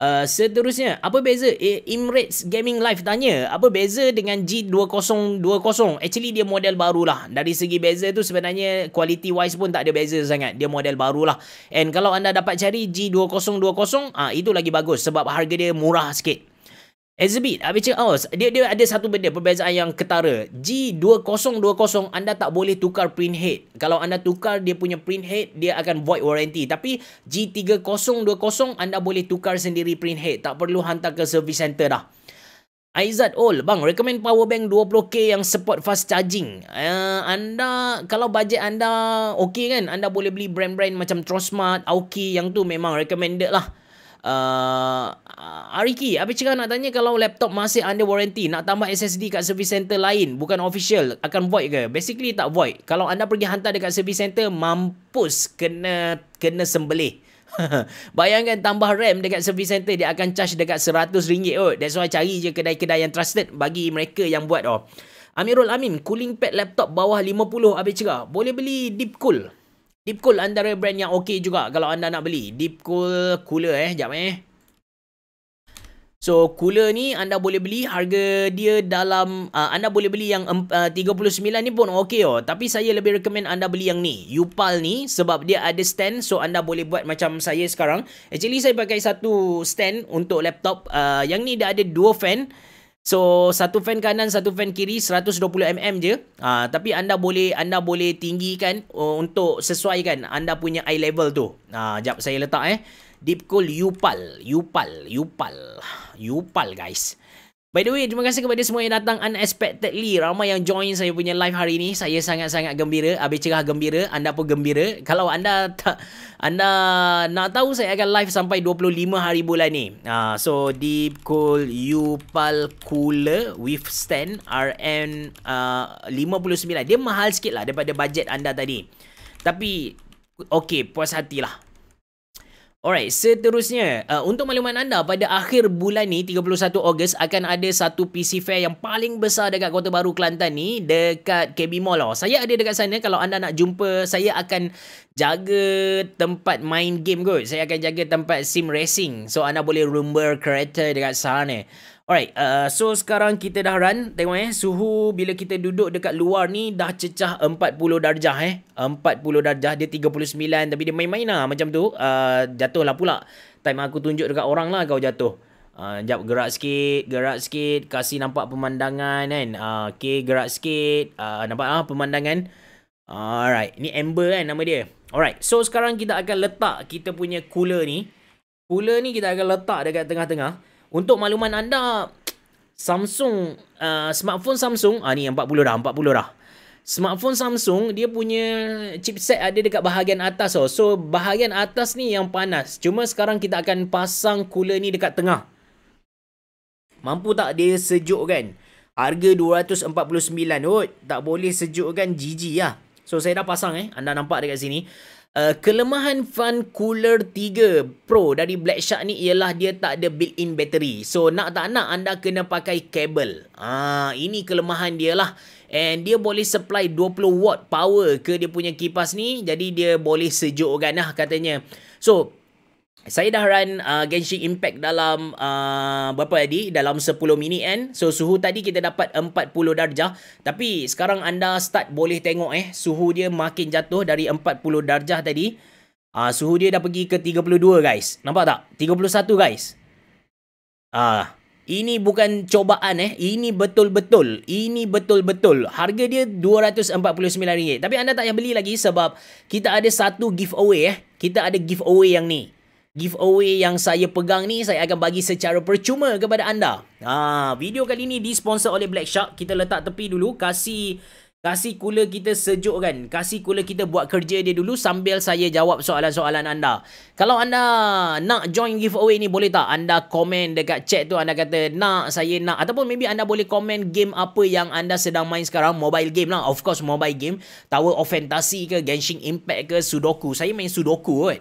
Uh, seterusnya, apa beza? Emirates Gaming Live tanya, apa beza dengan G2020? Actually, dia model baru lah. Dari segi beza tu sebenarnya quality wise pun tak ada beza sangat. Dia model baru lah. And kalau anda dapat cari G2020, ah uh, itu lagi bagus sebab harga dia murah sikit. Exhibit. Habis cakap, oh, dia, dia ada satu benda perbezaan yang ketara. G2020, anda tak boleh tukar print head. Kalau anda tukar dia punya print head, dia akan void warranty. Tapi G3020, anda boleh tukar sendiri print head. Tak perlu hantar ke service center dah. Aizat Ol, oh, bang, recommend power bank 20k yang support fast charging. Uh, anda, kalau bajet anda okay kan, anda boleh beli brand-brand macam Trosmart, Aukey, yang tu memang recommended lah. Uh, uh, Ariki, apa cakap nak tanya kalau laptop masih under warranty, nak tambah SSD kat service center lain, bukan official, akan void ke? Basically tak void. Kalau anda pergi hantar dekat service center, mampus kena kena sembelih. Bayangkan tambah RAM dekat service center dia akan charge dekat RM100 oh. That's why cari je kedai-kedai yang trusted bagi mereka yang buat oh. Amirul Amin, cooling pad laptop bawah 50 habis cerah. Boleh beli deep cool. Deep Cool antara brand yang okey juga kalau anda nak beli. Deep Cool cooler eh, jap eh. So cooler ni anda boleh beli harga dia dalam uh, anda boleh beli yang ah, uh, 39 ni pun okey oh tapi saya lebih recommend anda beli yang ni Yupal ni sebab dia ada stand so anda boleh buat macam saya sekarang actually saya pakai satu stand untuk laptop uh, yang ni dia ada dua fan So satu fan kanan satu fan kiri 120 mm je. Ah uh, tapi anda boleh anda boleh tinggikan uh, untuk sesuaikan anda punya eye level tu. Ah uh, jap saya letak eh. Deep Cool yupal yupal yupal yupal guys. By the way, terima kasih kepada semua yang datang unexpectedly. Ramai yang join saya punya live hari ini. Saya sangat-sangat gembira. Habis cerah gembira. Anda pun gembira. Kalau anda tak, anda nak tahu, saya akan live sampai 25 hari bulan ni. Uh, so, di call Yupal Cooler with stand RM59. Uh, Dia mahal sikit lah daripada budget anda tadi. Tapi, okay, puas hatilah. Alright, seterusnya, uh, untuk maklumat anda, pada akhir bulan ni, 31 Ogos, akan ada satu PC Fair yang paling besar dekat Kota Baru Kelantan ni, dekat KB Mall. Oh. Saya ada dekat sana, kalau anda nak jumpa, saya akan jaga tempat main game kot. Saya akan jaga tempat sim racing, so anda boleh rumor kereta dekat sana. Alright, uh, so sekarang kita dah run. Tengok eh, suhu bila kita duduk dekat luar ni dah cecah 40 darjah eh. 40 darjah, dia 39 tapi dia main-main lah macam tu. Uh, lah pula. Time aku tunjuk dekat orang lah kau jatuh. Uh, jap gerak sikit, gerak sikit, kasih nampak pemandangan kan. Uh, okay, gerak sikit, uh, nampak lah pemandangan. Uh, alright, ni Amber kan nama dia. Alright, so sekarang kita akan letak kita punya cooler ni. Cooler ni kita akan letak dekat tengah-tengah. Untuk makluman anda, Samsung, uh, smartphone Samsung, ah ni yang 40 dah, 40 dah. Smartphone Samsung, dia punya chipset ada dekat bahagian atas. Oh. So, bahagian atas ni yang panas. Cuma sekarang kita akan pasang cooler ni dekat tengah. Mampu tak dia sejuk kan? Harga RM249. Oh, tak boleh sejuk kan? GG lah. So, saya dah pasang eh. Anda nampak dekat sini. Uh, kelemahan fan cooler 3 Pro dari Black Shark ni ialah dia tak ada built-in battery. So nak tak nak anda kena pakai kabel. Ah ini kelemahan dia lah. And dia boleh supply 20 watt power ke dia punya kipas ni. Jadi dia boleh sejukkan lah katanya. So saya dah run uh, Genshin Impact dalam uh, berapa tadi? Dalam 10 minit kan. So suhu tadi kita dapat 40 darjah. Tapi sekarang anda start boleh tengok eh. Suhu dia makin jatuh dari 40 darjah tadi. Uh, suhu dia dah pergi ke 32 guys. Nampak tak? 31 guys. Ah, uh, Ini bukan cobaan eh. Ini betul-betul. Ini betul-betul. Harga dia RM249. Tapi anda tak payah beli lagi sebab kita ada satu giveaway eh. Kita ada giveaway yang ni giveaway yang saya pegang ni saya akan bagi secara percuma kepada anda. Ha, video kali ni disponsor oleh Black Shark. Kita letak tepi dulu. Kasih Kasih cooler kita sejuk kan. Kasih cooler kita buat kerja dia dulu sambil saya jawab soalan-soalan anda. Kalau anda nak join giveaway ni boleh tak? Anda komen dekat chat tu anda kata nak saya nak. Ataupun maybe anda boleh komen game apa yang anda sedang main sekarang. Mobile game lah. Of course mobile game. Tower of Fantasy ke Genshin Impact ke Sudoku. Saya main Sudoku kot.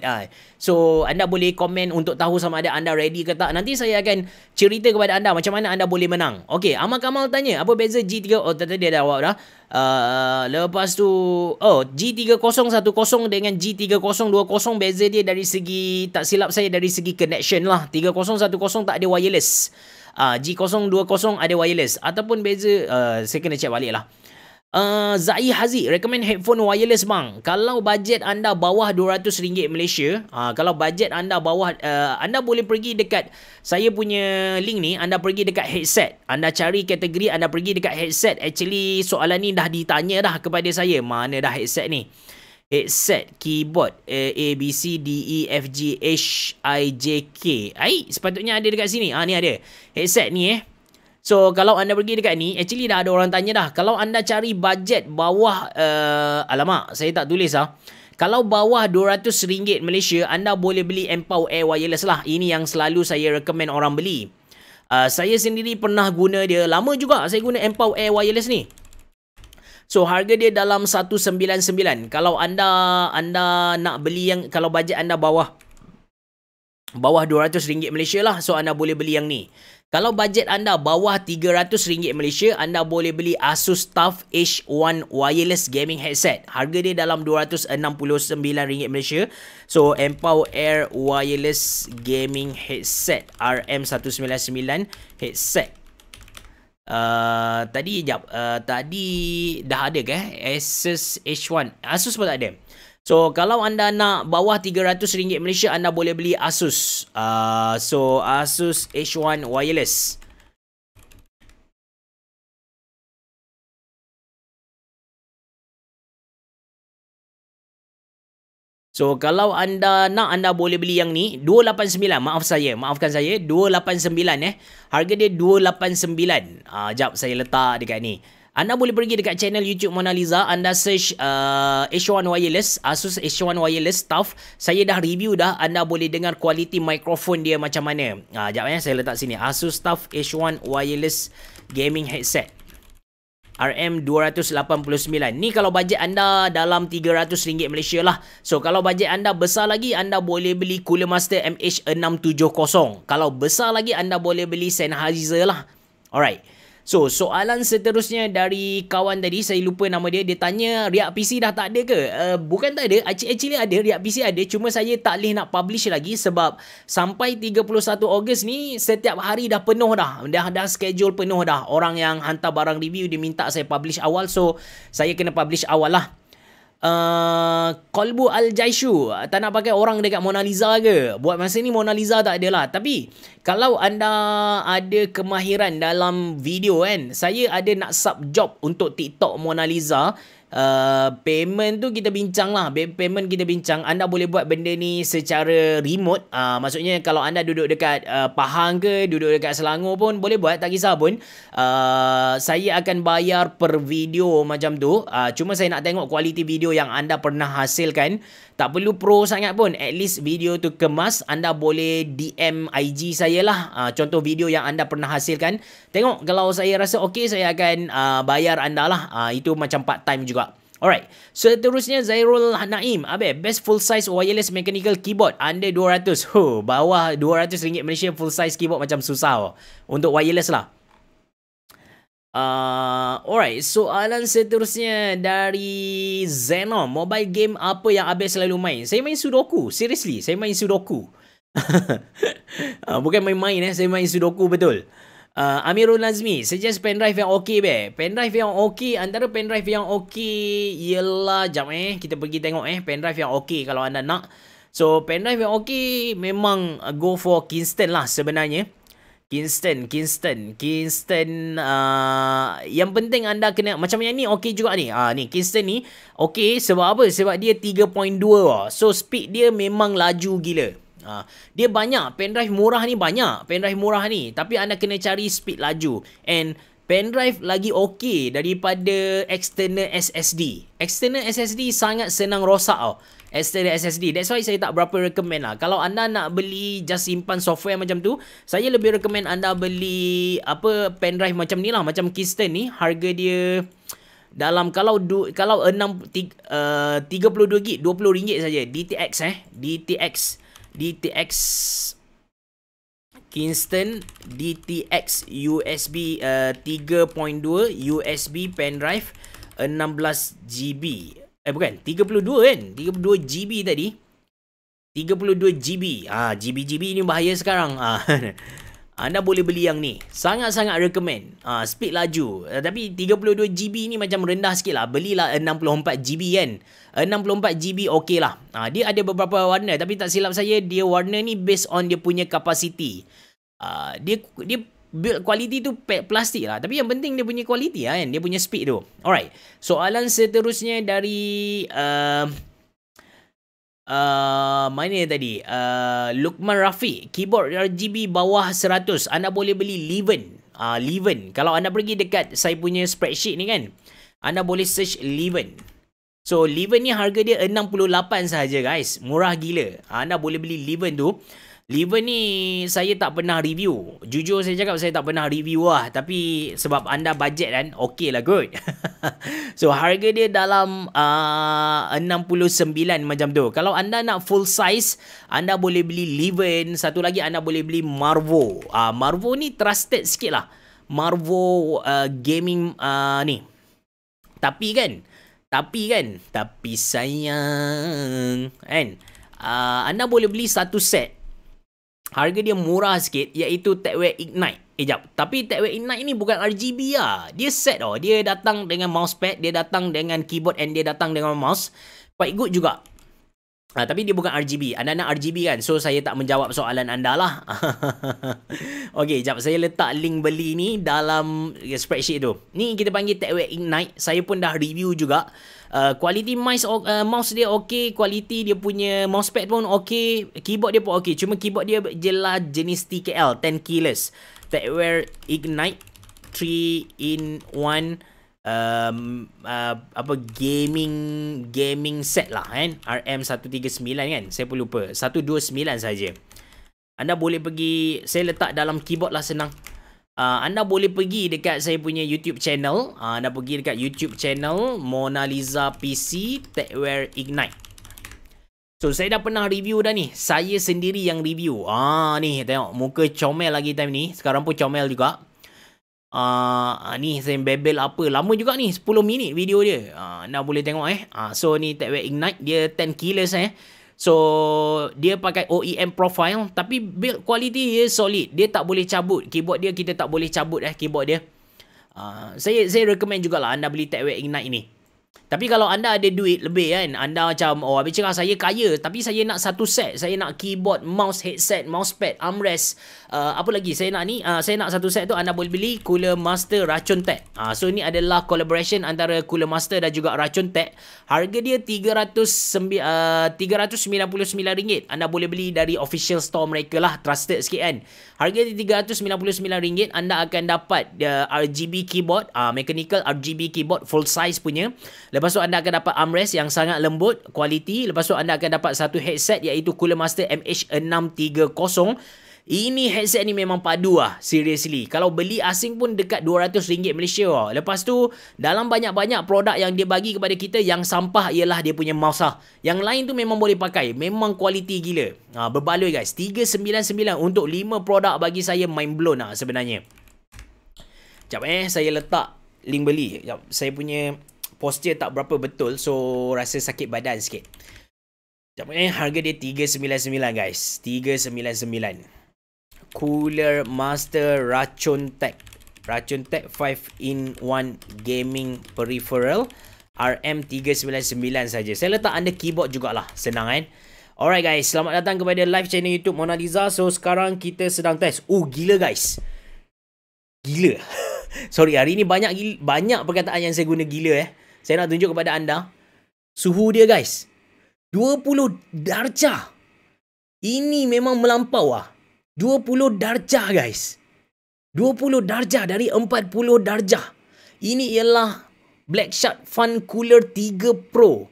So anda boleh komen untuk tahu sama ada anda ready ke tak. Nanti saya akan cerita kepada anda macam mana anda boleh menang. Okay Amal Kamal tanya apa beza G3. Oh tadi dia dah jawab dah. Uh, lepas tu oh G3010 dengan G3020 beza dia dari segi tak silap saya dari segi connection lah 3010 tak ada wireless uh, ah, G020 ada wireless ataupun beza uh, saya kena check balik lah Uh, ah, Zai Haziq recommend headphone wireless bang. Kalau bajet anda bawah RM200 Malaysia, uh, kalau bajet anda bawah uh, anda boleh pergi dekat saya punya link ni, anda pergi dekat headset. Anda cari kategori, anda pergi dekat headset. Actually soalan ni dah ditanya dah kepada saya, mana dah headset ni? Headset, keyboard, A, eh, A B C D E F G H I J K. Ai, sepatutnya ada dekat sini. Ah ha, ni ada. Headset ni eh. So kalau anda pergi dekat ni Actually dah ada orang tanya dah Kalau anda cari budget bawah uh, Alamak saya tak tulis lah Kalau bawah RM200 Malaysia Anda boleh beli Empow Air Wireless lah Ini yang selalu saya recommend orang beli uh, Saya sendiri pernah guna dia Lama juga saya guna Empow Air Wireless ni So harga dia dalam 199. Kalau anda anda nak beli yang kalau bajet anda bawah bawah RM200 Malaysia lah. So anda boleh beli yang ni. Kalau bajet anda bawah RM300 Malaysia, anda boleh beli Asus TUF H1 Wireless Gaming Headset. Harga dia dalam RM269 Malaysia. So, Empower Air Wireless Gaming Headset, RM199 Headset. Uh, tadi, jap, uh, tadi dah ada ke? Eh? Asus H1. Asus pun tak ada. So kalau anda nak bawah RM300 Malaysia anda boleh beli Asus. Uh, so Asus H1 wireless. So kalau anda nak anda boleh beli yang ni 289 maaf saya maafkan saya 289 eh harga dia 289. Ah jap saya letak dekat ni. Anda boleh pergi dekat channel YouTube Mona Lisa. Anda search uh, H1 Wireless. Asus H1 Wireless Stuff. Saya dah review dah. Anda boleh dengar kualiti mikrofon dia macam mana. Ha, ah, sekejap ya. Eh. Saya letak sini. Asus Stuff H1 Wireless Gaming Headset. RM289. Ni kalau bajet anda dalam RM300 Malaysia lah. So kalau bajet anda besar lagi anda boleh beli Cooler Master MH670. Kalau besar lagi anda boleh beli Sennheiser lah. Alright. So, soalan seterusnya dari kawan tadi, saya lupa nama dia. Dia tanya, Riak PC dah tak ada ke? Uh, bukan tak ada. Actually ada, Riak PC ada. Cuma saya tak boleh nak publish lagi sebab sampai 31 Ogos ni, setiap hari dah penuh dah. Dah dah schedule penuh dah. Orang yang hantar barang review, dia minta saya publish awal. So, saya kena publish awal lah uh, Kolbu Al-Jaishu Tak nak pakai orang dekat Mona Lisa ke Buat masa ni Mona Lisa tak ada lah Tapi kalau anda ada kemahiran dalam video kan Saya ada nak sub job untuk TikTok Mona Lisa uh, payment tu kita bincang lah. Payment kita bincang. Anda boleh buat benda ni secara remote. Uh, maksudnya kalau anda duduk dekat uh, Pahang ke, duduk dekat Selangor pun boleh buat. Tak kisah pun. Uh, saya akan bayar per video macam tu. Uh, cuma saya nak tengok kualiti video yang anda pernah hasilkan tak perlu pro sangat pun at least video tu kemas anda boleh DM IG saya lah uh, contoh video yang anda pernah hasilkan tengok kalau saya rasa okey saya akan uh, bayar anda lah uh, itu macam part time juga Alright, so seterusnya Zairul Naim, abe best full size wireless mechanical keyboard under 200. Huh, bawah 200 ringgit Malaysia full size keyboard macam susah oh. Untuk wireless lah. Uh, alright, soalan seterusnya dari Zeno. Mobile game apa yang Abel selalu main? Saya main Sudoku. Seriously, saya main Sudoku. uh, bukan main-main eh, saya main Sudoku betul. Uh, Amirul Nazmi, suggest pendrive yang okey be. Pendrive yang okey, antara pendrive yang okey ialah jap eh, kita pergi tengok eh pendrive yang okey kalau anda nak. So, pendrive yang okey memang go for Kingston lah sebenarnya. Kingston, Kingston, Kingston uh, yang penting anda kena macam yang ni okey juga ni. Ah uh, ni Kingston ni okey sebab apa? Sebab dia 3.2. So speed dia memang laju gila. Uh, dia banyak pendrive murah ni banyak pendrive murah ni tapi anda kena cari speed laju and pendrive lagi okey daripada external SSD. External SSD sangat senang rosak tau. Oh external SSD. That's why saya tak berapa recommend lah. Kalau anda nak beli just simpan software macam tu, saya lebih recommend anda beli apa pen drive macam ni lah. Macam Kingston ni, harga dia dalam kalau du, kalau 6 32GB, rm ringgit saja. DTX eh, DTX, DTX... Kingston DTX USB eh, uh, 3.2 USB pendrive 16GB Eh bukan, 32 kan? 32 GB tadi. 32 GB. Ah, GB-GB ni bahaya sekarang. Ah. Anda boleh beli yang ni. Sangat-sangat recommend. Ah, speed laju. Ah, tapi 32 GB ni macam rendah sikit lah. Belilah 64 GB kan. 64 GB okey lah. Ah, dia ada beberapa warna. Tapi tak silap saya, dia warna ni based on dia punya capacity. Ah, dia dia Kualiti tu plastik lah. Tapi yang penting dia punya kualiti lah kan. Dia punya speed tu. Alright. Soalan seterusnya dari... Uh, uh, mana tadi? Uh, Lukman Rafiq. Keyboard RGB bawah 100. Anda boleh beli Leaven. Uh, ah, Leaven. Kalau anda pergi dekat saya punya spreadsheet ni kan. Anda boleh search Leaven. So, Leaven ni harga dia 68 sahaja guys. Murah gila. Ah, anda boleh beli Leaven tu. Liver ni saya tak pernah review. Jujur saya cakap saya tak pernah review lah. Tapi sebab anda budget kan, okey lah good. so harga dia dalam uh, 69 macam tu. Kalau anda nak full size, anda boleh beli Liver. Satu lagi anda boleh beli Marvo. Uh, Marvo ni trusted sikit lah. Marvo uh, gaming uh, ni. Tapi kan, tapi kan, tapi sayang. Kan? Uh, anda boleh beli satu set harga dia murah sikit iaitu Techwear Ignite. Eh jap, tapi Techwear Ignite ni bukan RGB lah. Dia set oh, dia datang dengan mousepad, dia datang dengan keyboard and dia datang dengan mouse. Quite good juga. Ha, tapi dia bukan RGB. Anda nak RGB kan? So, saya tak menjawab soalan anda lah. okay, sekejap. Saya letak link beli ni dalam eh, spreadsheet tu. Ni kita panggil Techway Ignite. Saya pun dah review juga. Kualiti ah, uh, ah, mouse, uh, mouse dia okay. Kualiti dia punya mousepad pun okay. Keyboard dia pun okay. Cuma keyboard dia jelas jenis TKL. 10 keyless. Techway Ignite 3-in-1 Um, uh, apa gaming gaming set lah kan RM139 kan saya pun lupa 129 saja anda boleh pergi saya letak dalam keyboard lah senang uh, anda boleh pergi dekat saya punya YouTube channel uh, anda pergi dekat YouTube channel Mona Lisa PC Techware Ignite So saya dah pernah review dah ni. Saya sendiri yang review. Ah ni tengok muka comel lagi time ni. Sekarang pun comel juga. Uh, ni saya bebel apa Lama juga ni 10 minit video dia uh, ah, Anda boleh tengok eh uh, So ni Techwear Ignite Dia 10 kilos eh So Dia pakai OEM profile Tapi build quality dia solid Dia tak boleh cabut Keyboard dia kita tak boleh cabut eh Keyboard dia uh, Saya saya recommend jugalah Anda beli Techwear Ignite ni tapi kalau anda ada duit lebih kan, anda macam, oh habis cakap saya kaya, tapi saya nak satu set. Saya nak keyboard, mouse, headset, mousepad, armrest. Uh, apa lagi? Saya nak ni, uh, saya nak satu set tu anda boleh beli Cooler Master Racun Tag. Uh, so, ni adalah collaboration antara Cooler Master dan juga Racun Tag. Harga dia RM399. Uh, anda boleh beli dari official store mereka lah. Trusted sikit kan. Harga dia RM399. Anda akan dapat uh, RGB keyboard, uh, mechanical RGB keyboard, full size punya. Lepas tu anda akan dapat armrest yang sangat lembut, quality. Lepas tu anda akan dapat satu headset iaitu Cooler Master MH630. Ini headset ni memang padu lah Seriously Kalau beli asing pun dekat RM200 Malaysia lah Lepas tu Dalam banyak-banyak produk yang dia bagi kepada kita Yang sampah ialah dia punya mouse lah Yang lain tu memang boleh pakai Memang kualiti gila ha, Berbaloi guys RM399 untuk 5 produk bagi saya mind blown lah sebenarnya Sekejap eh Saya letak link beli Sekejap, Saya punya posture tak berapa betul so rasa sakit badan sikit Sekejap eh, harga dia 399 guys 399 Cooler Master Racun Tech Racun Tech 5-in-1 Gaming Peripheral RM399 saja. Saya letak anda keyboard jugalah Senang kan Alright guys Selamat datang kepada live channel YouTube Mona Lisa So sekarang kita sedang test Oh gila guys Gila Sorry hari ni banyak gila, banyak perkataan yang saya guna gila eh saya nak tunjuk kepada anda suhu dia guys. 20 darjah. Ini memang melampau ah. 20 darjah guys. 20 darjah dari 40 darjah. Ini ialah Black Shark Fun Cooler 3 Pro.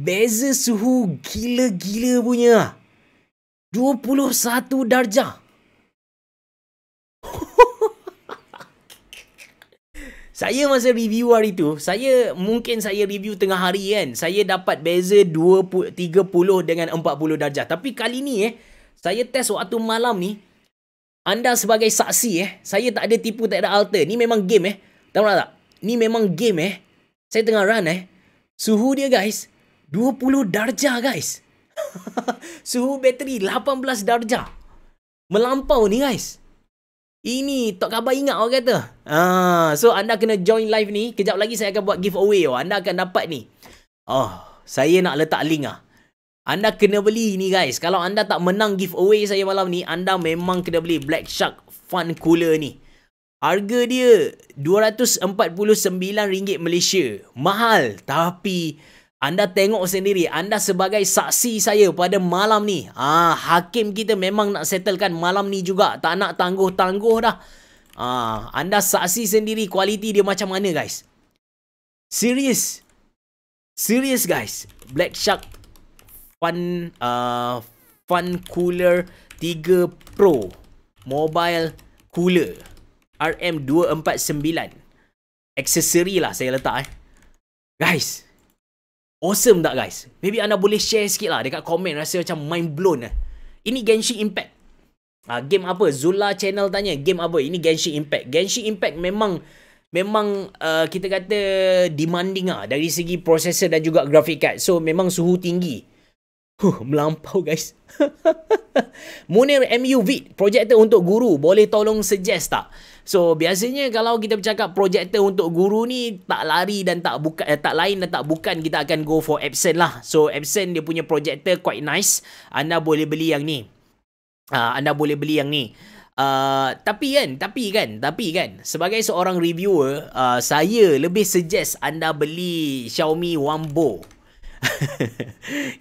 Beza suhu gila-gila punya. 21 darjah. Saya masa review hari tu, saya mungkin saya review tengah hari kan. Saya dapat beza 20, 30 dengan 40 darjah. Tapi kali ni eh, saya test waktu malam ni. Anda sebagai saksi eh, saya tak ada tipu, tak ada alter. Ni memang game eh. Tahu tak, Ni memang game eh. Saya tengah run eh. Suhu dia guys, 20 darjah guys. Suhu bateri 18 darjah. Melampau ni guys. Ini tak khabar ingat orang kata. Ha, so anda kena join live ni. Kejap lagi saya akan buat giveaway. Oh. Anda akan dapat ni. Oh, saya nak letak link ah. Anda kena beli ni guys. Kalau anda tak menang giveaway saya malam ni, anda memang kena beli Black Shark Fun Cooler ni. Harga dia RM249 Malaysia. Mahal tapi... Anda tengok sendiri, anda sebagai saksi saya pada malam ni. Ah, hakim kita memang nak settlekan malam ni juga. Tak nak tangguh-tangguh dah. Ah, anda saksi sendiri kualiti dia macam mana guys? Serius. Serius guys. Black Shark Fun uh, Fun Cooler 3 Pro Mobile Cooler RM249. Aksesori lah saya letak eh. Guys, Awesome tak guys? Maybe anda boleh share sikit lah dekat komen rasa macam mind blown lah. Ini Genshin Impact. Ha, game apa? Zula Channel tanya game apa? Ini Genshin Impact. Genshin Impact memang memang uh, kita kata demanding ah dari segi processor dan juga graphic card. So memang suhu tinggi. Huh, melampau guys. Munir MUV, projektor untuk guru. Boleh tolong suggest tak? So biasanya kalau kita bercakap projektor untuk guru ni tak lari dan tak buka eh, tak lain dan tak bukan kita akan go for Epson lah. So Epson dia punya projektor quite nice. Anda boleh beli yang ni. Uh, anda boleh beli yang ni. Uh, tapi kan, tapi kan, tapi kan sebagai seorang reviewer, uh, saya lebih suggest anda beli Xiaomi OneBow.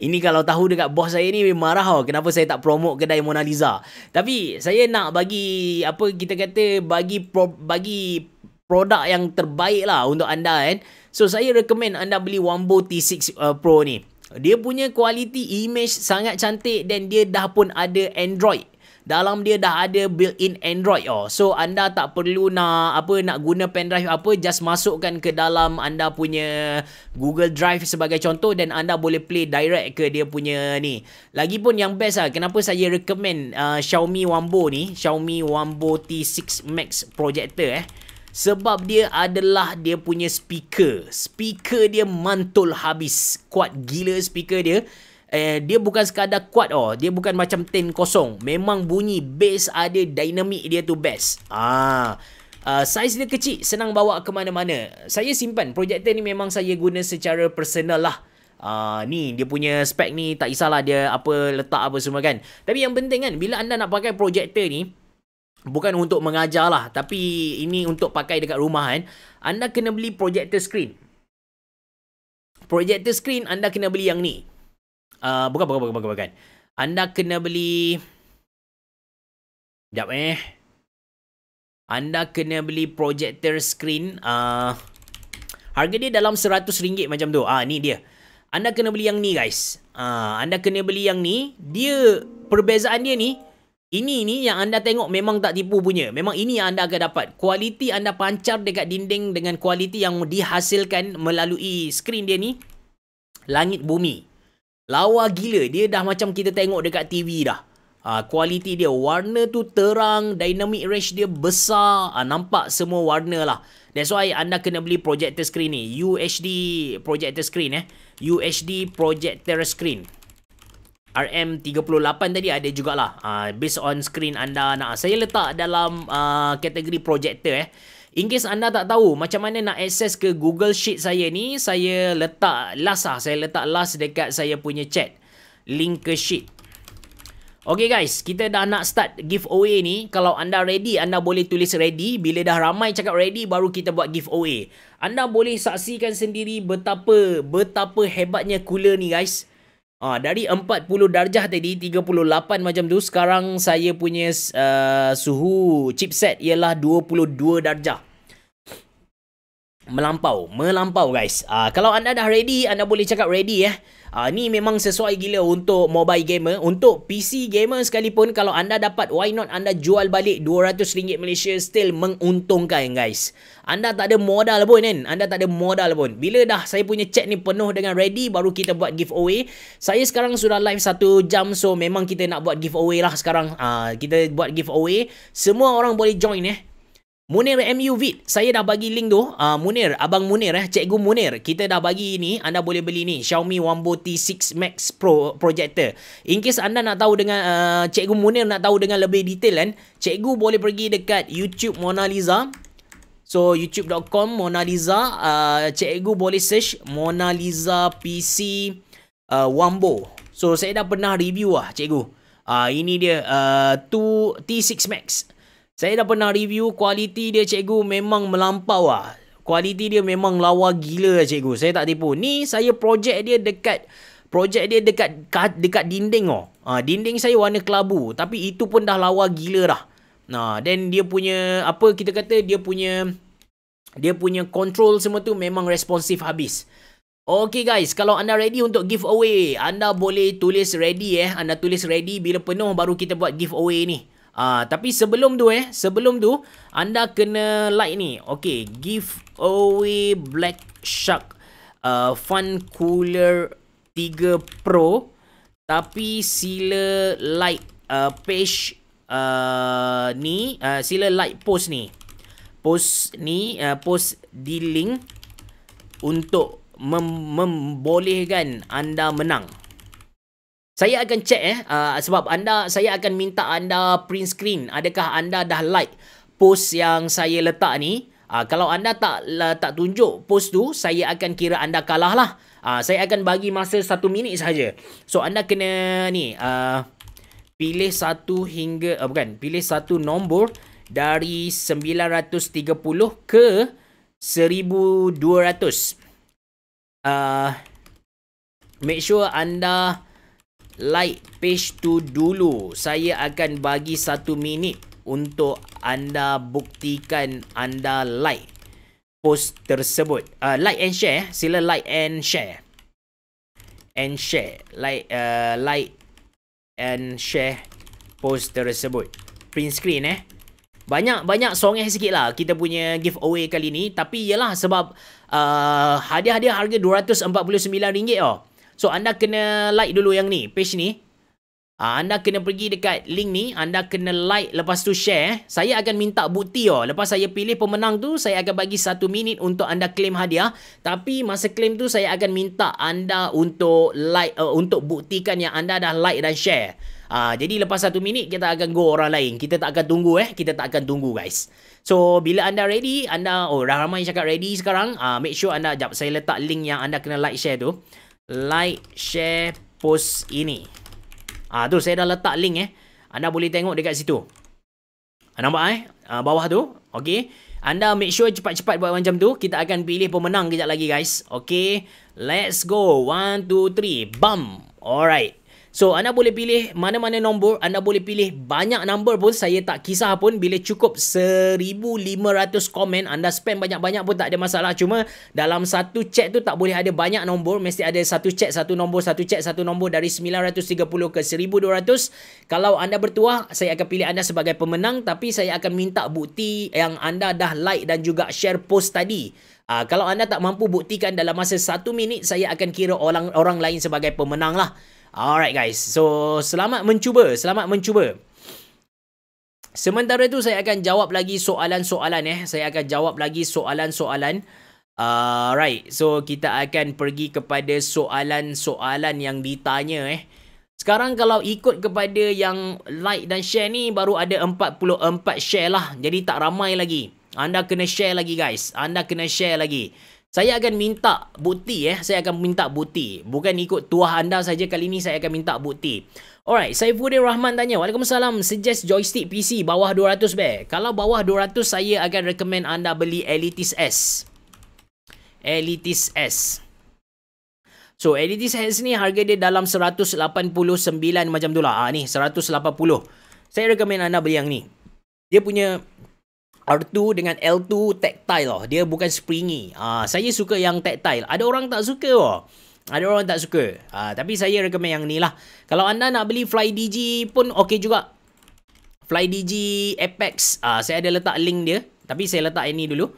ini kalau tahu dekat bos saya ni marah tau kenapa saya tak promote kedai Mona Lisa. Tapi saya nak bagi apa kita kata bagi pro, bagi produk yang terbaik lah untuk anda kan. So saya recommend anda beli Wambo T6 uh, Pro ni. Dia punya kualiti image sangat cantik dan dia dah pun ada Android dalam dia dah ada built-in Android oh. So anda tak perlu nak apa nak guna pen drive apa just masukkan ke dalam anda punya Google Drive sebagai contoh dan anda boleh play direct ke dia punya ni. Lagipun yang best ah kenapa saya recommend uh, Xiaomi Wambo ni, Xiaomi Wambo T6 Max projector eh. Sebab dia adalah dia punya speaker. Speaker dia mantul habis. Kuat gila speaker dia eh, dia bukan sekadar kuat oh dia bukan macam tin kosong memang bunyi bass ada dinamik dia tu best ah Uh, saiz dia kecil, senang bawa ke mana-mana. Saya simpan. projektor ni memang saya guna secara personal lah. Uh, ni, dia punya spek ni tak kisahlah dia apa letak apa semua kan. Tapi yang penting kan, bila anda nak pakai projektor ni, bukan untuk mengajar lah. Tapi ini untuk pakai dekat rumah kan. Anda kena beli projector screen. Projector screen anda kena beli yang ni bukan, bukan, bukan, bukan, bukan. Anda kena beli... Sekejap eh. Anda kena beli projector screen. Uh, harga dia dalam RM100 macam tu. Ah, uh, ni dia. Anda kena beli yang ni guys. Ah, uh, anda kena beli yang ni. Dia, perbezaan dia ni. Ini ni yang anda tengok memang tak tipu punya. Memang ini yang anda akan dapat. Kualiti anda pancar dekat dinding dengan kualiti yang dihasilkan melalui skrin dia ni. Langit bumi. Lawa gila. Dia dah macam kita tengok dekat TV dah. Ha, kualiti dia. Warna tu terang. Dynamic range dia besar. Ha, nampak semua warna lah. That's why anda kena beli projector screen ni. UHD projector screen eh. UHD projector screen. RM38 tadi ada jugalah. Ha, based on screen anda nak. Saya letak dalam uh, kategori projector eh. In case anda tak tahu macam mana nak access ke Google Sheet saya ni, saya letak last lah. Saya letak last dekat saya punya chat. Link ke sheet. Okay guys, kita dah nak start giveaway ni. Kalau anda ready, anda boleh tulis ready. Bila dah ramai cakap ready, baru kita buat giveaway. Anda boleh saksikan sendiri betapa betapa hebatnya cooler ni guys. Ah ha, dari 40 darjah tadi 38 macam tu sekarang saya punya uh, suhu chipset ialah 22 darjah. Melampau, melampau guys. Uh, kalau anda dah ready, anda boleh cakap ready ya. Eh. Uh, ni memang sesuai gila untuk mobile gamer. Untuk PC gamer sekalipun, kalau anda dapat, why not anda jual balik RM200 Malaysia still menguntungkan guys. Anda tak ada modal pun kan? Anda tak ada modal pun. Bila dah saya punya chat ni penuh dengan ready, baru kita buat giveaway. Saya sekarang sudah live satu jam, so memang kita nak buat giveaway lah sekarang. Uh, kita buat giveaway. Semua orang boleh join eh. Munir MU Vid, saya dah bagi link tu. Uh, Munir, Abang Munir eh, Cikgu Munir. Kita dah bagi ini, anda boleh beli ni. Xiaomi Wambo T6 Max Pro Projector. In case anda nak tahu dengan, uh, Cikgu Munir nak tahu dengan lebih detail kan. Cikgu boleh pergi dekat YouTube Mona Lisa. So, youtube.com Mona Lisa. Uh, cikgu boleh search Mona Lisa PC uh, Wambo. So, saya dah pernah review lah, cikgu. Uh, ini dia, uh, T6 Max. Saya dah pernah review kualiti dia cikgu memang melampau lah. Kualiti dia memang lawa gila lah cikgu. Saya tak tipu. Ni saya projek dia dekat projek dia dekat dekat dinding oh. Ha, dinding saya warna kelabu tapi itu pun dah lawa gila dah. Nah, then dia punya apa kita kata dia punya dia punya control semua tu memang responsif habis. Okay guys, kalau anda ready untuk giveaway, anda boleh tulis ready eh. Anda tulis ready bila penuh baru kita buat giveaway ni. Ah, tapi sebelum tu eh, sebelum tu anda kena like ni. Okay, give away Black Shark uh, Fun Cooler 3 Pro. Tapi sila like uh, page uh, ni, uh, sila like post ni. Post ni, uh, post di link untuk mem- membolehkan anda menang. Saya akan cek eh uh, sebab anda saya akan minta anda print screen adakah anda dah like post yang saya letak ni. Uh, kalau anda tak uh, tak tunjuk post tu saya akan kira anda kalah lah. Uh, saya akan bagi masa satu minit saja. So anda kena ni uh, pilih satu hingga uh, bukan pilih satu nombor dari 930 ke 1200. Uh, make sure anda like page tu dulu. Saya akan bagi satu minit untuk anda buktikan anda like post tersebut. Uh, like and share. Eh. Sila like and share. And share. Like uh, like and share post tersebut. Print screen eh. Banyak-banyak songeh sikit lah kita punya giveaway kali ni. Tapi ialah sebab uh, hadiah-hadiah harga RM249 oh. So anda kena like dulu yang ni, page ni. Uh, anda kena pergi dekat link ni, anda kena like lepas tu share. Eh. Saya akan minta bukti oh. Lepas saya pilih pemenang tu, saya akan bagi satu minit untuk anda claim hadiah. Tapi masa claim tu saya akan minta anda untuk like uh, untuk buktikan yang anda dah like dan share. Uh, jadi lepas satu minit kita akan go orang lain. Kita tak akan tunggu eh, kita tak akan tunggu guys. So bila anda ready, anda oh ramai cakap ready sekarang, uh, make sure anda jap saya letak link yang anda kena like share tu like, share, post ini. Ah tu saya dah letak link eh. Anda boleh tengok dekat situ. Ah, nampak eh? Ah, bawah tu. Okay. Anda make sure cepat-cepat buat macam tu. Kita akan pilih pemenang kejap lagi guys. Okay. Let's go. One, two, three. Bam. Alright. So anda boleh pilih mana-mana nombor, anda boleh pilih banyak nombor pun saya tak kisah pun bila cukup 1500 komen anda spam banyak-banyak pun tak ada masalah cuma dalam satu chat tu tak boleh ada banyak nombor mesti ada satu chat satu nombor satu chat satu nombor dari 930 ke 1200 kalau anda bertuah saya akan pilih anda sebagai pemenang tapi saya akan minta bukti yang anda dah like dan juga share post tadi Uh, kalau anda tak mampu buktikan dalam masa satu minit, saya akan kira orang orang lain sebagai pemenang lah. Alright guys, so selamat mencuba, selamat mencuba. Sementara itu saya akan jawab lagi soalan-soalan eh. Saya akan jawab lagi soalan-soalan. Alright, so kita akan pergi kepada soalan-soalan yang ditanya eh. Sekarang kalau ikut kepada yang like dan share ni baru ada 44 share lah. Jadi tak ramai lagi. Anda kena share lagi guys. Anda kena share lagi. Saya akan minta bukti eh, saya akan minta bukti. Bukan ikut tuah anda saja kali ini saya akan minta bukti. Alright, saya Saifuddin Rahman tanya, Waalaikumsalam, suggest joystick PC bawah 200 bear. Kalau bawah 200, saya akan recommend anda beli Elitis S. Elitis S. So, Elitis S ni harga dia dalam 189 macam tu lah. Ah Ha, ni, 180. Saya recommend anda beli yang ni. Dia punya R2 dengan L2 tactile lah. Dia bukan springy. Ah, saya suka yang tactile. Ada orang tak suka lah. Ada orang tak suka. Ah, tapi saya rekomen yang ni lah. Kalau anda nak beli Fly FlyDG pun okey juga. Fly FlyDG Apex. Ah, saya ada letak link dia. Tapi saya letak ini dulu.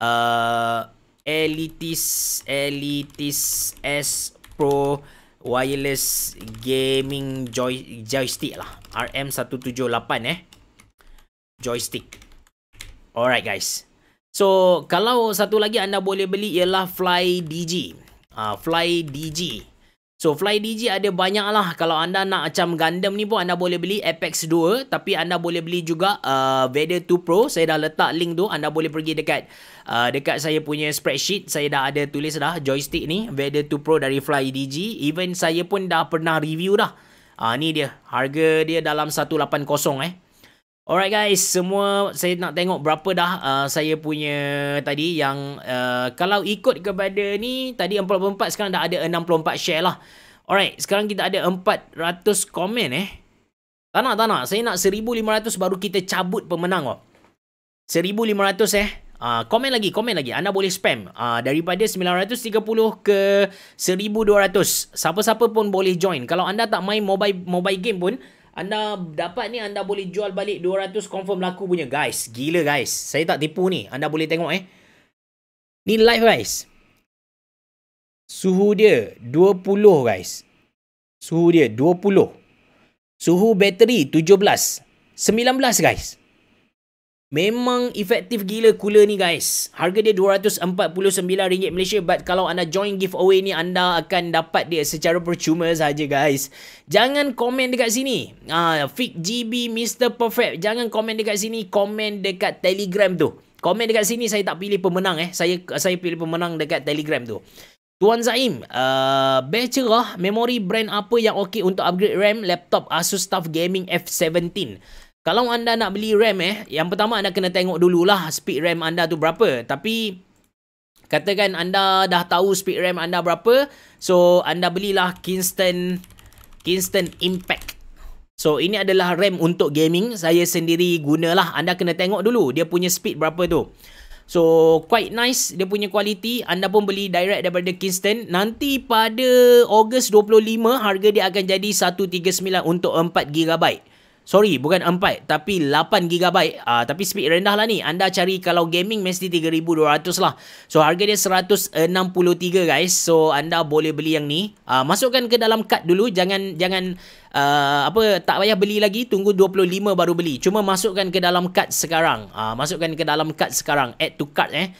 Uh, Elitis, Elitis S Pro Wireless Gaming joy, Joystick lah. RM178 eh. Joystick. Alright guys. So kalau satu lagi anda boleh beli ialah Fly DJ, Ah uh, Fly DJ. So Fly DJ ada banyak lah. Kalau anda nak macam Gundam ni pun anda boleh beli Apex 2. Tapi anda boleh beli juga uh, Vader 2 Pro. Saya dah letak link tu. Anda boleh pergi dekat uh, dekat saya punya spreadsheet. Saya dah ada tulis dah joystick ni. Vader 2 Pro dari Fly DJ. Even saya pun dah pernah review dah. Ah uh, Ni dia. Harga dia dalam 180 eh. Alright guys, semua saya nak tengok berapa dah uh, saya punya tadi yang uh, kalau ikut kepada ni tadi 44 sekarang dah ada 64 share lah. Alright, sekarang kita ada 400 komen eh. Tak nak, tak nak. Saya nak 1,500 baru kita cabut pemenang kok. 1,500 eh. Uh, komen lagi, komen lagi. Anda boleh spam. Uh, daripada 930 ke 1,200. Siapa-siapa pun boleh join. Kalau anda tak main mobile mobile game pun, anda dapat ni anda boleh jual balik 200 confirm laku punya. Guys, gila guys. Saya tak tipu ni. Anda boleh tengok eh. Ni live guys. Suhu dia 20 guys. Suhu dia 20. Suhu bateri 17. 19 guys. Memang efektif gila cooler ni guys. Harga dia RM249 Malaysia but kalau anda join giveaway ni anda akan dapat dia secara percuma saja guys. Jangan komen dekat sini. Ah uh, GB Mr Perfect jangan komen dekat sini, komen dekat Telegram tu. Komen dekat sini saya tak pilih pemenang eh. Saya saya pilih pemenang dekat Telegram tu. Tuan Zaim, uh, best cerah memori brand apa yang okey untuk upgrade RAM laptop Asus Tough Gaming F17? Kalau anda nak beli RAM eh, yang pertama anda kena tengok dululah speed RAM anda tu berapa. Tapi katakan anda dah tahu speed RAM anda berapa, so anda belilah Kingston Kingston Impact. So ini adalah RAM untuk gaming, saya sendiri gunalah. Anda kena tengok dulu dia punya speed berapa tu. So quite nice dia punya quality, anda pun beli direct daripada Kingston. Nanti pada Ogos 25 harga dia akan jadi 139 untuk 4 GB. Sorry, bukan 4 tapi 8GB. Uh, ah, tapi speed rendah lah ni. Anda cari kalau gaming mesti 3200 lah. So, harga dia 163 guys. So, anda boleh beli yang ni. Uh, masukkan ke dalam kad dulu. Jangan, jangan, uh, apa, tak payah beli lagi. Tunggu 25 baru beli. Cuma masukkan ke dalam kad sekarang. Uh, masukkan ke dalam kad sekarang. Add to cart eh.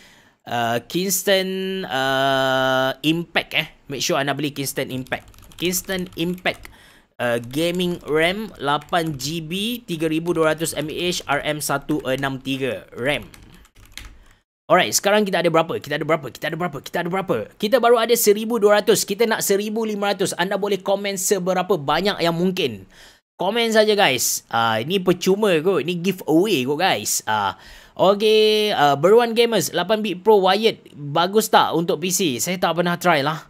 Uh, Kingston uh, Impact eh. Make sure anda beli Kingston Impact. Kingston Impact. Uh, gaming RAM 8GB 3200mAh RM163 RAM Alright, sekarang kita ada berapa? Kita ada berapa? Kita ada berapa? Kita ada berapa? Kita baru ada 1200. Kita nak 1500. Anda boleh komen seberapa banyak yang mungkin. Komen saja guys. Ah, uh, ini percuma kot. Ini giveaway kot guys. Ah, uh, okay. Uh, Beruan Gamers, 8-bit Pro wired. Bagus tak untuk PC? Saya tak pernah try lah.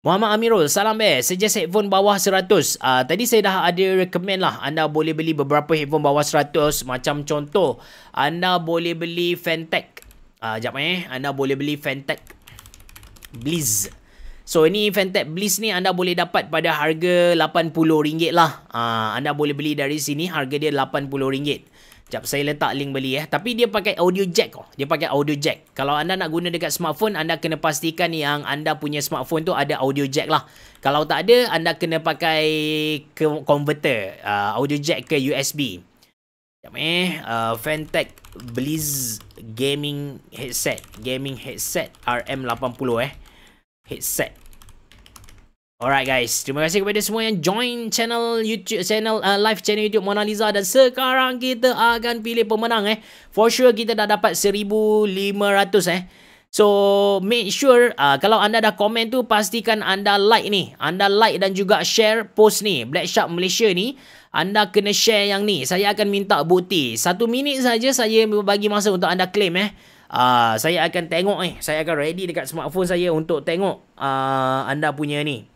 Muhammad Amirul, salam eh. Suggest headphone bawah 100. Uh, ah, tadi saya dah ada recommend lah. Anda boleh beli beberapa headphone bawah 100. Macam contoh, anda boleh beli Fantech. Uh, sekejap eh. Anda boleh beli Fantech. Blizz. So, ini Fantech Blizz ni anda boleh dapat pada harga RM80 lah. Uh, anda boleh beli dari sini. Harga dia RM80. Sekejap, saya letak link beli eh. Tapi dia pakai audio jack oh. Dia pakai audio jack. Kalau anda nak guna dekat smartphone, anda kena pastikan yang anda punya smartphone tu ada audio jack lah. Kalau tak ada, anda kena pakai converter. Uh, audio jack ke USB. Sekejap eh. Uh, Fantech Blizz Gaming Headset. Gaming Headset RM80 eh. Headset. Alright guys, terima kasih kepada semua yang join channel YouTube channel uh, live channel YouTube Mona Lisa dan sekarang kita akan pilih pemenang eh. For sure kita dah dapat 1500 eh. So make sure uh, kalau anda dah komen tu pastikan anda like ni. Anda like dan juga share post ni Black Shark Malaysia ni. Anda kena share yang ni. Saya akan minta bukti. Satu minit saja saya bagi masa untuk anda claim eh. Uh, saya akan tengok eh. Saya akan ready dekat smartphone saya untuk tengok uh, anda punya ni.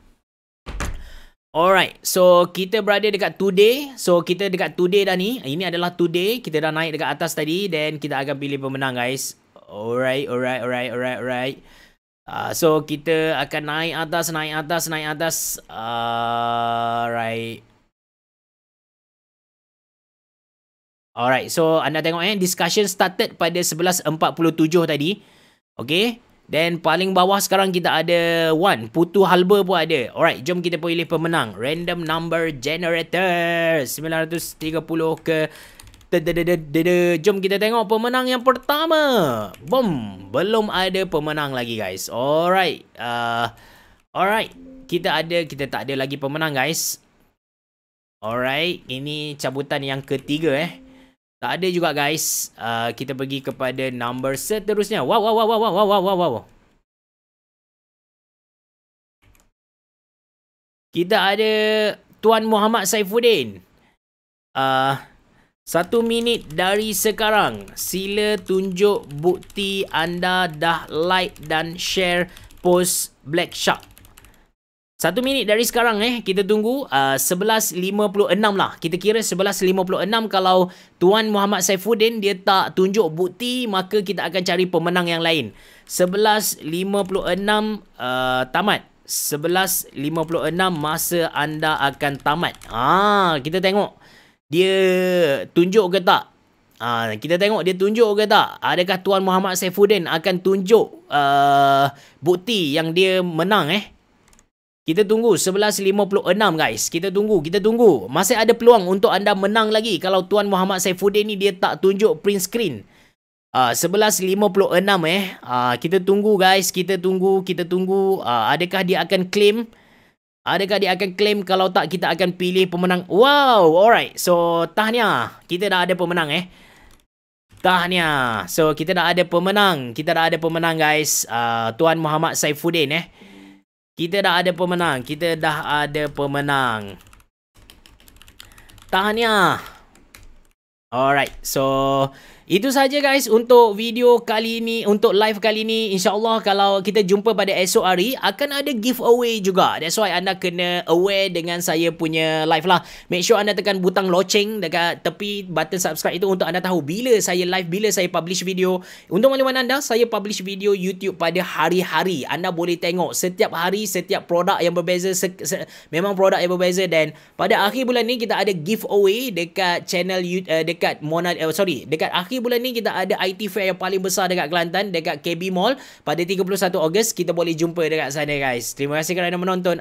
Alright, so kita berada dekat today. So kita dekat today dah ni. Ini adalah today. Kita dah naik dekat atas tadi dan kita akan pilih pemenang guys. Alright, alright, alright, alright, alright. Uh, so kita akan naik atas, naik atas, naik atas. Alright. Uh, alright, so anda tengok eh. Discussion started pada 11.47 tadi. Okay. Then paling bawah sekarang kita ada one Putu Halba pun ada. Alright, jom kita pilih pemenang. Random Number Generator. 930 ke... Jom kita tengok pemenang yang pertama. Boom. Belum ada pemenang lagi guys. Alright. Uh, alright. Kita ada, kita tak ada lagi pemenang guys. Alright. Ini cabutan yang ketiga eh. Tak ada juga guys. Uh, kita pergi kepada number seterusnya. Wow, wow, wow, wow, wow, wow, wow, wow. Kita ada Tuan Muhammad Saifuddin. Uh, satu minit dari sekarang. Sila tunjuk bukti anda dah like dan share post Black Shark. Satu minit dari sekarang eh, kita tunggu uh, 11.56 lah. Kita kira 11.56 kalau Tuan Muhammad Saifuddin dia tak tunjuk bukti, maka kita akan cari pemenang yang lain. 11.56 uh, tamat. 11.56 masa anda akan tamat. ah kita tengok dia tunjuk ke tak. Ha, kita tengok dia tunjuk ke tak. Adakah Tuan Muhammad Saifuddin akan tunjuk uh, bukti yang dia menang eh? Kita tunggu 11.56 guys. Kita tunggu, kita tunggu. Masih ada peluang untuk anda menang lagi kalau Tuan Muhammad Saifuddin ni dia tak tunjuk print screen. Ah, uh, 11.56 eh. Uh, kita tunggu guys, kita tunggu, kita tunggu. Uh, adakah dia akan claim? Adakah dia akan claim? Kalau tak, kita akan pilih pemenang. Wow, alright. So, tahniah. Kita dah ada pemenang eh. Tahniah. So, kita dah ada pemenang. Kita dah ada pemenang guys. Uh, Tuan Muhammad Saifuddin eh. Kita dah ada pemenang. Kita dah ada pemenang. Tahniah. Alright. So, itu saja guys untuk video kali ini untuk live kali ini insyaallah kalau kita jumpa pada esok hari akan ada giveaway juga that's why anda kena aware dengan saya punya live lah make sure anda tekan butang loceng dekat tepi button subscribe itu untuk anda tahu bila saya live bila saya publish video untuk maklumat anda saya publish video YouTube pada hari-hari anda boleh tengok setiap hari setiap produk yang berbeza se se memang produk yang berbeza dan pada akhir bulan ni kita ada giveaway dekat channel uh, dekat Mona uh, sorry dekat akhir akhir bulan ni kita ada IT fair yang paling besar dekat Kelantan dekat KB Mall pada 31 Ogos kita boleh jumpa dekat sana guys terima kasih kerana menonton